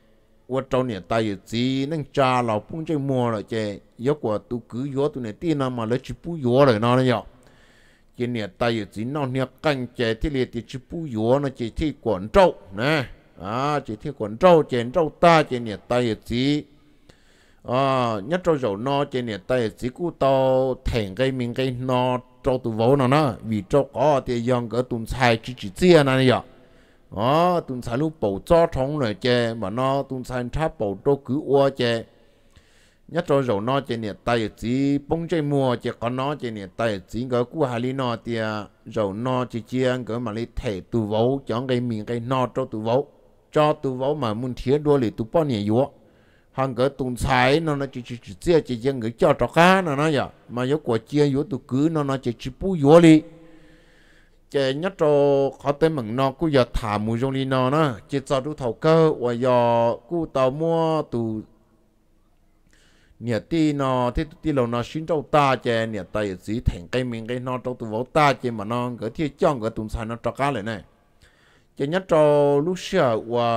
Speaker 1: ua trâu nhà tay chỉ năng cha lọ phong chơi mua rồi chè yếu của tụt cứ ua tụt này tí nó mà lỡ chỉ bu ua rồi nó nó chỉ nè tay ở chỉ nó nè canh chè thì liệt thì chỉ bu yếu nó chỉ thi quẩn trâu nè à chỉ thi quẩn trâu chè trâu ta chỉ nè tay ở ờ, chỉ à nhất trâu dầu nó chỉ nè tay ở chỉ cú tao thèn cây mình cây nó trâu tụ vỗ nó nó vì trâu có thì dòng cỡ tuần sai chỉ chỉ chia này vậy à tuần sai lúc bầu cho trống rồi chè mà nó tuần sai tháp bầu trâu cứ ua chè nhất rồi dầu nó chỉ nè tài chỉ bông chơi mua chỉ có nó chỉ nè tài chỉ cái cua hà li nó thì dầu à, nó chỉ chia cái mà li thể tu vấu cho cái miệng cái nó cho tu vấu cho tu vấu mà muốn thiếu đua thì tu bao nhiêu yếu hàng cái tùng sai nó nó chỉ chỉ chỉ chia chỉ riêng cái cho cho cá nó nó vậy, mà có của chia yếu tu cứ nó nó chỉ chỉ bu yếu li chỉ nhất rồi có tới mừng nó cứ giờ thả mùi trong li nó nó chỉ cho tu thầu cơ và giờ cứ tàu mua tu เนี่ยที่นอที่ที่เรานอชินเจ้าตาเจเนี่ยตายสีแทงไกมิงไกนอเจ้าตัวตาเจมานองก็ที่จ้องก็ตุ่มสานอจักรเลยเนี่ยเจเนี่ยเจ้าลูกเสือว่า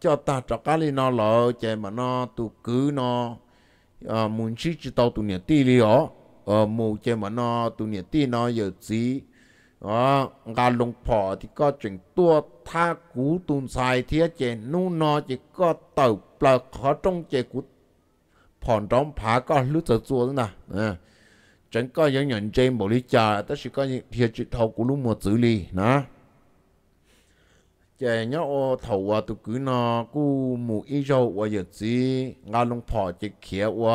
Speaker 1: เจ้าตาจักรเลยนอเหรอเจมานอตัวกือนอเอ่อมุนชิจิตเอาตัวเนี่ยตีเลยอ๋อเอ่อมูเจมานอตัวเนี่ยตีนอเยอะสีอ๋องานลงพอที่ก็จึงตัวท่ากูตุนสายเทียเจนู่นนอจิก็เต่าปลาขอจงเจกูผ่อนร้องผาก็รู้จักตัวนะนะฉันก็ยังหยั่งใจบริจาคแต่ฉันก็เทียจิตเท่ากูรู้หมดสื่อลีนะจะเนาะเท่าว่าตุกีนอกูหมู่อีเจ้าว่าอย่างจีงานลงพอจะเขียวว่า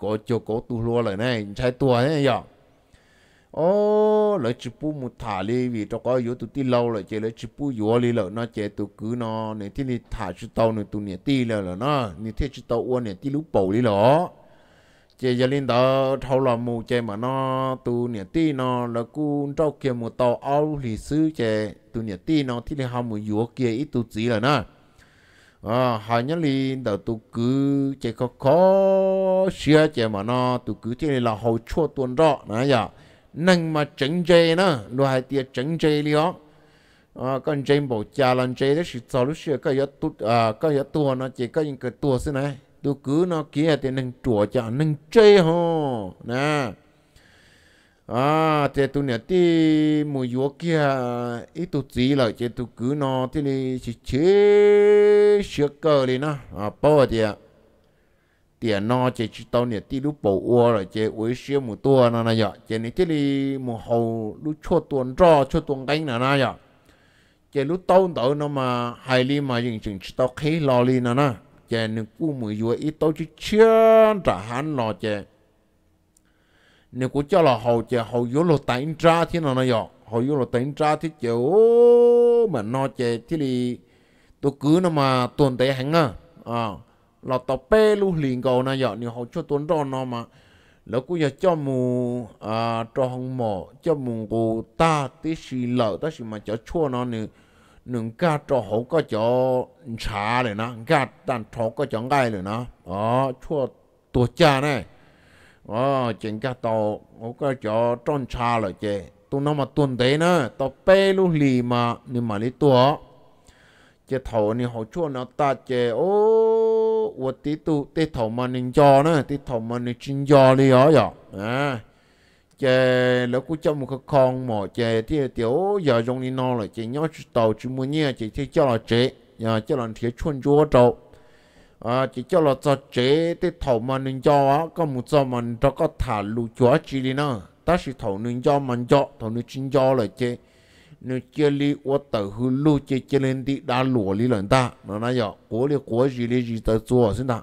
Speaker 1: ก็จะก็ตัวรัวเลยนะใช้ตัวเนี่ยอย่าง ô lợi chỉ bu một thả li vì cho có yếu tụi ti lâu rồi chỉ lợi chỉ bu yếu li lợi nó chơi tụi cứ nó này thì li thả chú tàu này tụi này ti là là nó này thế chú tàu uôn này ti lúc bầu li lọ chơi giờ lên đó thâu là mù chơi mà nó tụi này ti nó là cu trâu kia một tàu ao lì sư chơi tụi này ti nó thì li hao một yếu kia ít tụi gì là nó à họ nhớ li đầu tụi cứ chơi có khó xia chơi mà nó tụi cứ thì là hậu chua tuần rõ nãy giờ dạ nâng mà chấn dây nó loài tiệt chấn dây li ó ờ, con dây bảo cha lần dây đó sự sau lúc xưa cái yếu tu à cái tu nó chỉ có những cái tu thế này tu cứ nó kia thì nâng chùa cha nâng dây ho nè à thế tu nè tí mùi yếu kia ít tu gì là thế tu cứ nó thì này chỉ chế sửa cờ đi nó à bao thì à tiền no chỉ chỉ tao nè tí lúc bầu ua rồi chỉ uế xíu một tua nó này giờ chỉ nè tí li một hầu lúc chua tuần rò chua tuần cánh nữa này giờ chỉ lúc tao tao nó mà hai li mà dừng chừng chỉ tao khí lo li nữa nè chỉ nè cú mười vừa ít tao chỉ chưa trả hắn lo chỉ nè cú cho là hầu chỉ hầu vô lo tánh ra thế nào này giờ hầu yếu lo tánh ra thế chỉ ô mà nó chỉ tí li tôi cứ nó mà tuần tới hắn à à lọ tàu bê lu na giờ nhiều hậu cho tuấn đo nó mà lỡ cũng giờ cho mù à cho hồng mỏ cho mù cô ta tí xì lợ ta xì mà cho chua nó nè nương ca cho hậu có cho xả rồi nó ca tàn thọ có cho ngay rồi nó đó chua tua cha này ờ chuyện ca tàu hậu có cho tròn xả rồi chè tụi nó mà tuần đấy nữa tàu bê lu mà nhưng mà lý tua chè thầu nè hậu chua nó ta chè ô 我啲都啲頭文連座呢，啲頭文連轉座你可有啊？chè lỡ cũng cho một cái con mò chè thì tiểu giờ dùng đi no là chè nhớ tàu chỉ muốn nhé chè thì cho là chè nhà cho là thiệt chuồn chúa trâu à chỉ cho là cho chè thì mà nên cho á có một cho mình cho có thả lù chúa đi nó ta chỉ thầu nên cho mình cho thầu nên chính cho là chè nếu chia li ô tờ hư lu chia chia lên đi đá lụa li lần ta nó nói giờ cố li cố gì li gì tờ chùa xin ta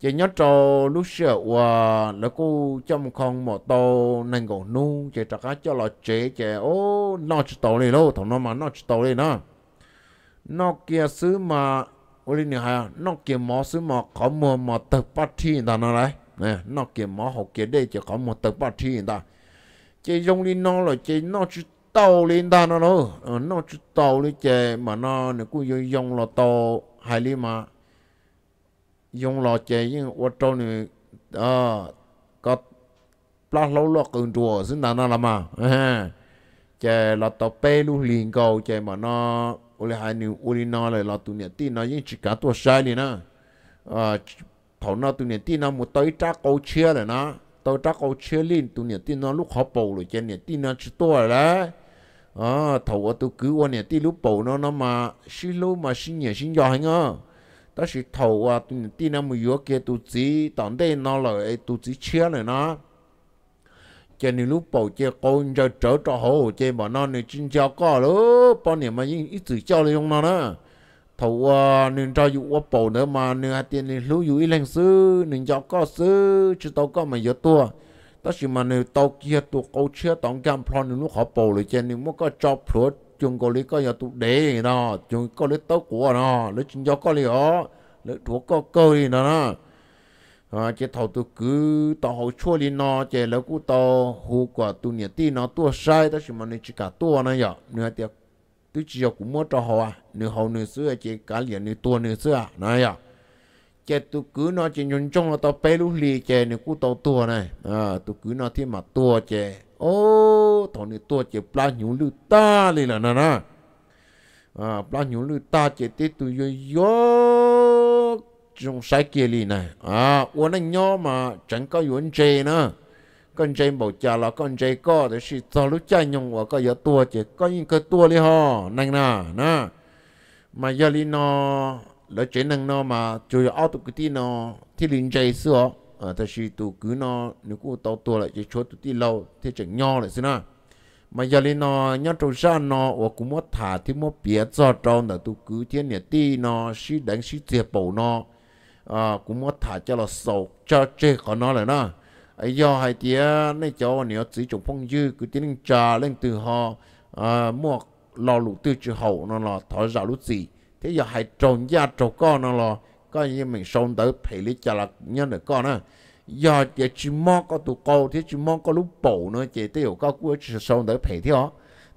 Speaker 1: chỉ nhớ cho lúc sợ và là cô chăm con một tàu nành gỗ nu chỉ trả cá cho lọ chế chỉ ô nó chỉ tàu này đâu thằng nó mà nó chỉ tàu này nó nó kia xứ mà ô li nè hà nó kia mỏ xứ mà có mua mà tờ thi ta nó đấy nè nó kia mỏ học kia đây chỉ có một tờ thi ta chỉ dùng li nó là chỉ nó chỉ tàu lên ta nó ờ, nó nó chú tàu lên chè mà nó nó cứ dùng dùng lò tàu hay li mà dùng lò chè nhưng ô tô này à có plát lâu lọt cường chùa xin đàn nó làm mà ờ, chè lò tàu pe luôn liền cầu chè mà nó ô lê hai nhiều ô lê nó lại lò tụi nè tin nó nhưng chỉ cả tua sai đi nè à thầu nó tụi nè tin nó một tới trá câu chia rồi nó tôi trá câu chia lên tụi nè tin nó lúc họ bầu rồi chè nè tin nó chỉ tua rồi đấy à thầu ở tôi cứ quan niệm tí lúc bầu nó nó mà xí lô mà xí nhẹ xí giỏi hả, ta xí thầu à tôi tí năm mười yếu kia tôi chỉ tận đây nó lại tôi chỉ chia này nó cho nên lúc bầu chơi con giờ trở cho hồ chơi bọn nó nên chân cho có luôn, bọn niệm mà ít chữ cho lên không nó nữa thầu à nên cho dụ bầu nữa mà nên tiền nên lú dụ ít lên sư nên cho có sư chứ đâu có mà nhiều tua ta chỉ mà nếu tàu kia tụ câu chia tổng cam plon nếu khó bầu lấy trên nếu muốn có cho phượt chúng có lý có nhà tụ đế nó chúng có lý tàu của nó lấy chúng cho có lý ó lấy thuốc có cơ gì nó à chỉ thầu tụ cứ tàu hậu chua đi nó chỉ lấy cú tàu hù quả tụ nhà ti nó tua sai ta chỉ mà nếu chỉ cả tua nó vậy nữa tiệc tôi chỉ có cũng muốn cho họ à nếu họ nữa xưa chỉ cả liền nếu tua nữa xưa nó vậy chè tu cứ nó chè nhún trong là tao bé lúc lì chè này cú tao tua này à tu cứ nó thêm mà tua chè ô thằng này tua chè pla nhún lư ta lì là na na à pla nhún lư ta chè tết tu yo yo trong sai kia lì này à uốn anh nhó mà chẳng có uốn chè nữa con chè bảo cha là con chè có thì chỉ cho lúc cha nhung và có giờ tua chè có những cái tua đi ho nè na na mà giờ lì nó đó chế năng nó mà chơi ao tụ cái tí nó thì linh chạy xưa à ta chỉ tụ cứ nó nếu cô tàu tua lại chỉ chốt tụ tí lâu thì chẳng nhau lại xin à mà giờ lên nó nhớ trâu ra nó và cũng muốn thả thì muốn bịa cho trâu là tụ cứ thiên nhà tí nó xí đánh xí tiệp bầu nó à cũng muốn thả cho là sầu cho chê có nó lại nó ấy do hai tía này cháu nếu chỉ trồng phong dư cứ tiến trà lên từ họ à mua lò lụt từ chữ hậu nó là thói giả lụt gì thế giờ hãy trộn gia trộn con nó lo coi như mình sống tới phải lý trả là nhân được con á giờ chỉ chỉ mong có tụ câu thế chỉ mong có lúc bổ nữa chỉ tiêu có cua chỉ sống tới phải thế đó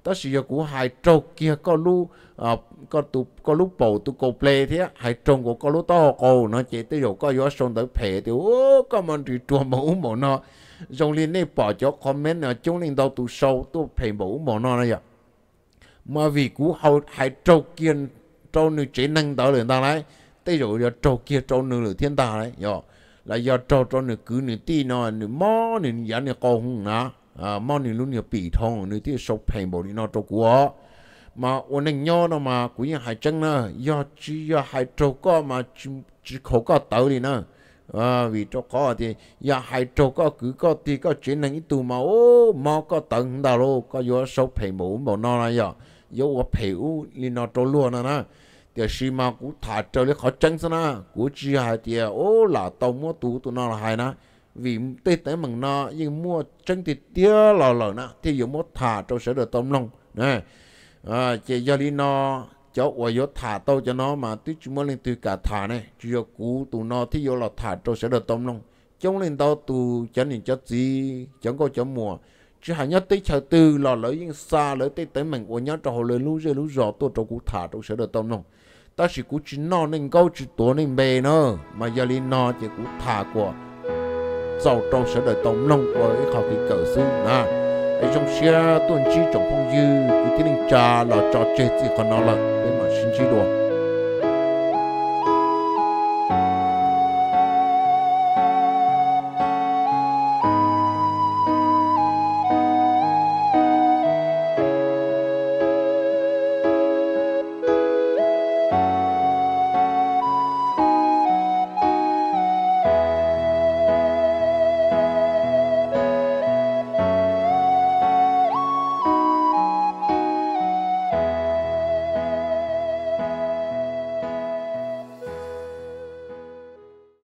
Speaker 1: đó sự giờ của hai trâu kia có lúc ờ, có tụ có lúc bổ tụ cầu play thế hai trâu của có lúc to cầu nó chỉ tiêu có gió sống tới phải thì ô có mình thì chuồng mũ mổ nó dòng liên này bỏ cho comment là chúng linh đâu tụ sâu tụ phải mũ mổ nó này vậy mà vì cú hậu hai trâu kia trâu nữ chế năng tạo lên ta lại tới rồi giờ trâu kia trâu nữ là thiên ta đấy giờ là giờ trâu trâu nữ cứ nữ ti nó nữ mò nữ giả nữ cầu hùng nó à mò nữ luôn nữ bị thong nữ ti sốc phèn bộ đi nó trâu của mà ôn anh nhau nó mà cũng như hai chân nó giờ chỉ giờ hai trâu có mà chỉ chỉ khổ có tạo đi nó à, vì cho có thì giờ hai trâu có cứ có thì có chuyện này tu mà ô mò có tận đâu có vô sốc phèn bộ bộ nó là giờ na na, na, sa 有我陪我你那着落了呢，就是嘛，古他这里好真是呢，估计还的哦，那到么都都那还呢，vì tê tế mừng nó nhưng mua chân thì tia lò lò nó thì dù mua thả cho sẽ được tôm lông nè à, chị do lý nó cho và vô thả tao cho nó mà tí chú mua lên từ cả thả này chú vô cú tụ nó thì vô là thả cho sẽ được tôm lông chống lên tao tụ chẳng nên cho gì chẳng có cho mùa chứ hẳn nhất tới chờ từ lò lỡ yên xa lỡ tới tới mình của nhá trò hồ lỡ lú rơi lú rò tôi trò cú thả trò sở đợt tông nông ta chỉ cú chỉ no nên câu chỉ tố nên bề nó mà giờ đi no chỉ cú thả của sau trò sở đợt tông nông của cái khảo cái cỡ sư nà ở trong xe tuần chi trong phong dư cú tiến trà là trò chơi chỉ còn nó là để mà xin chi đùa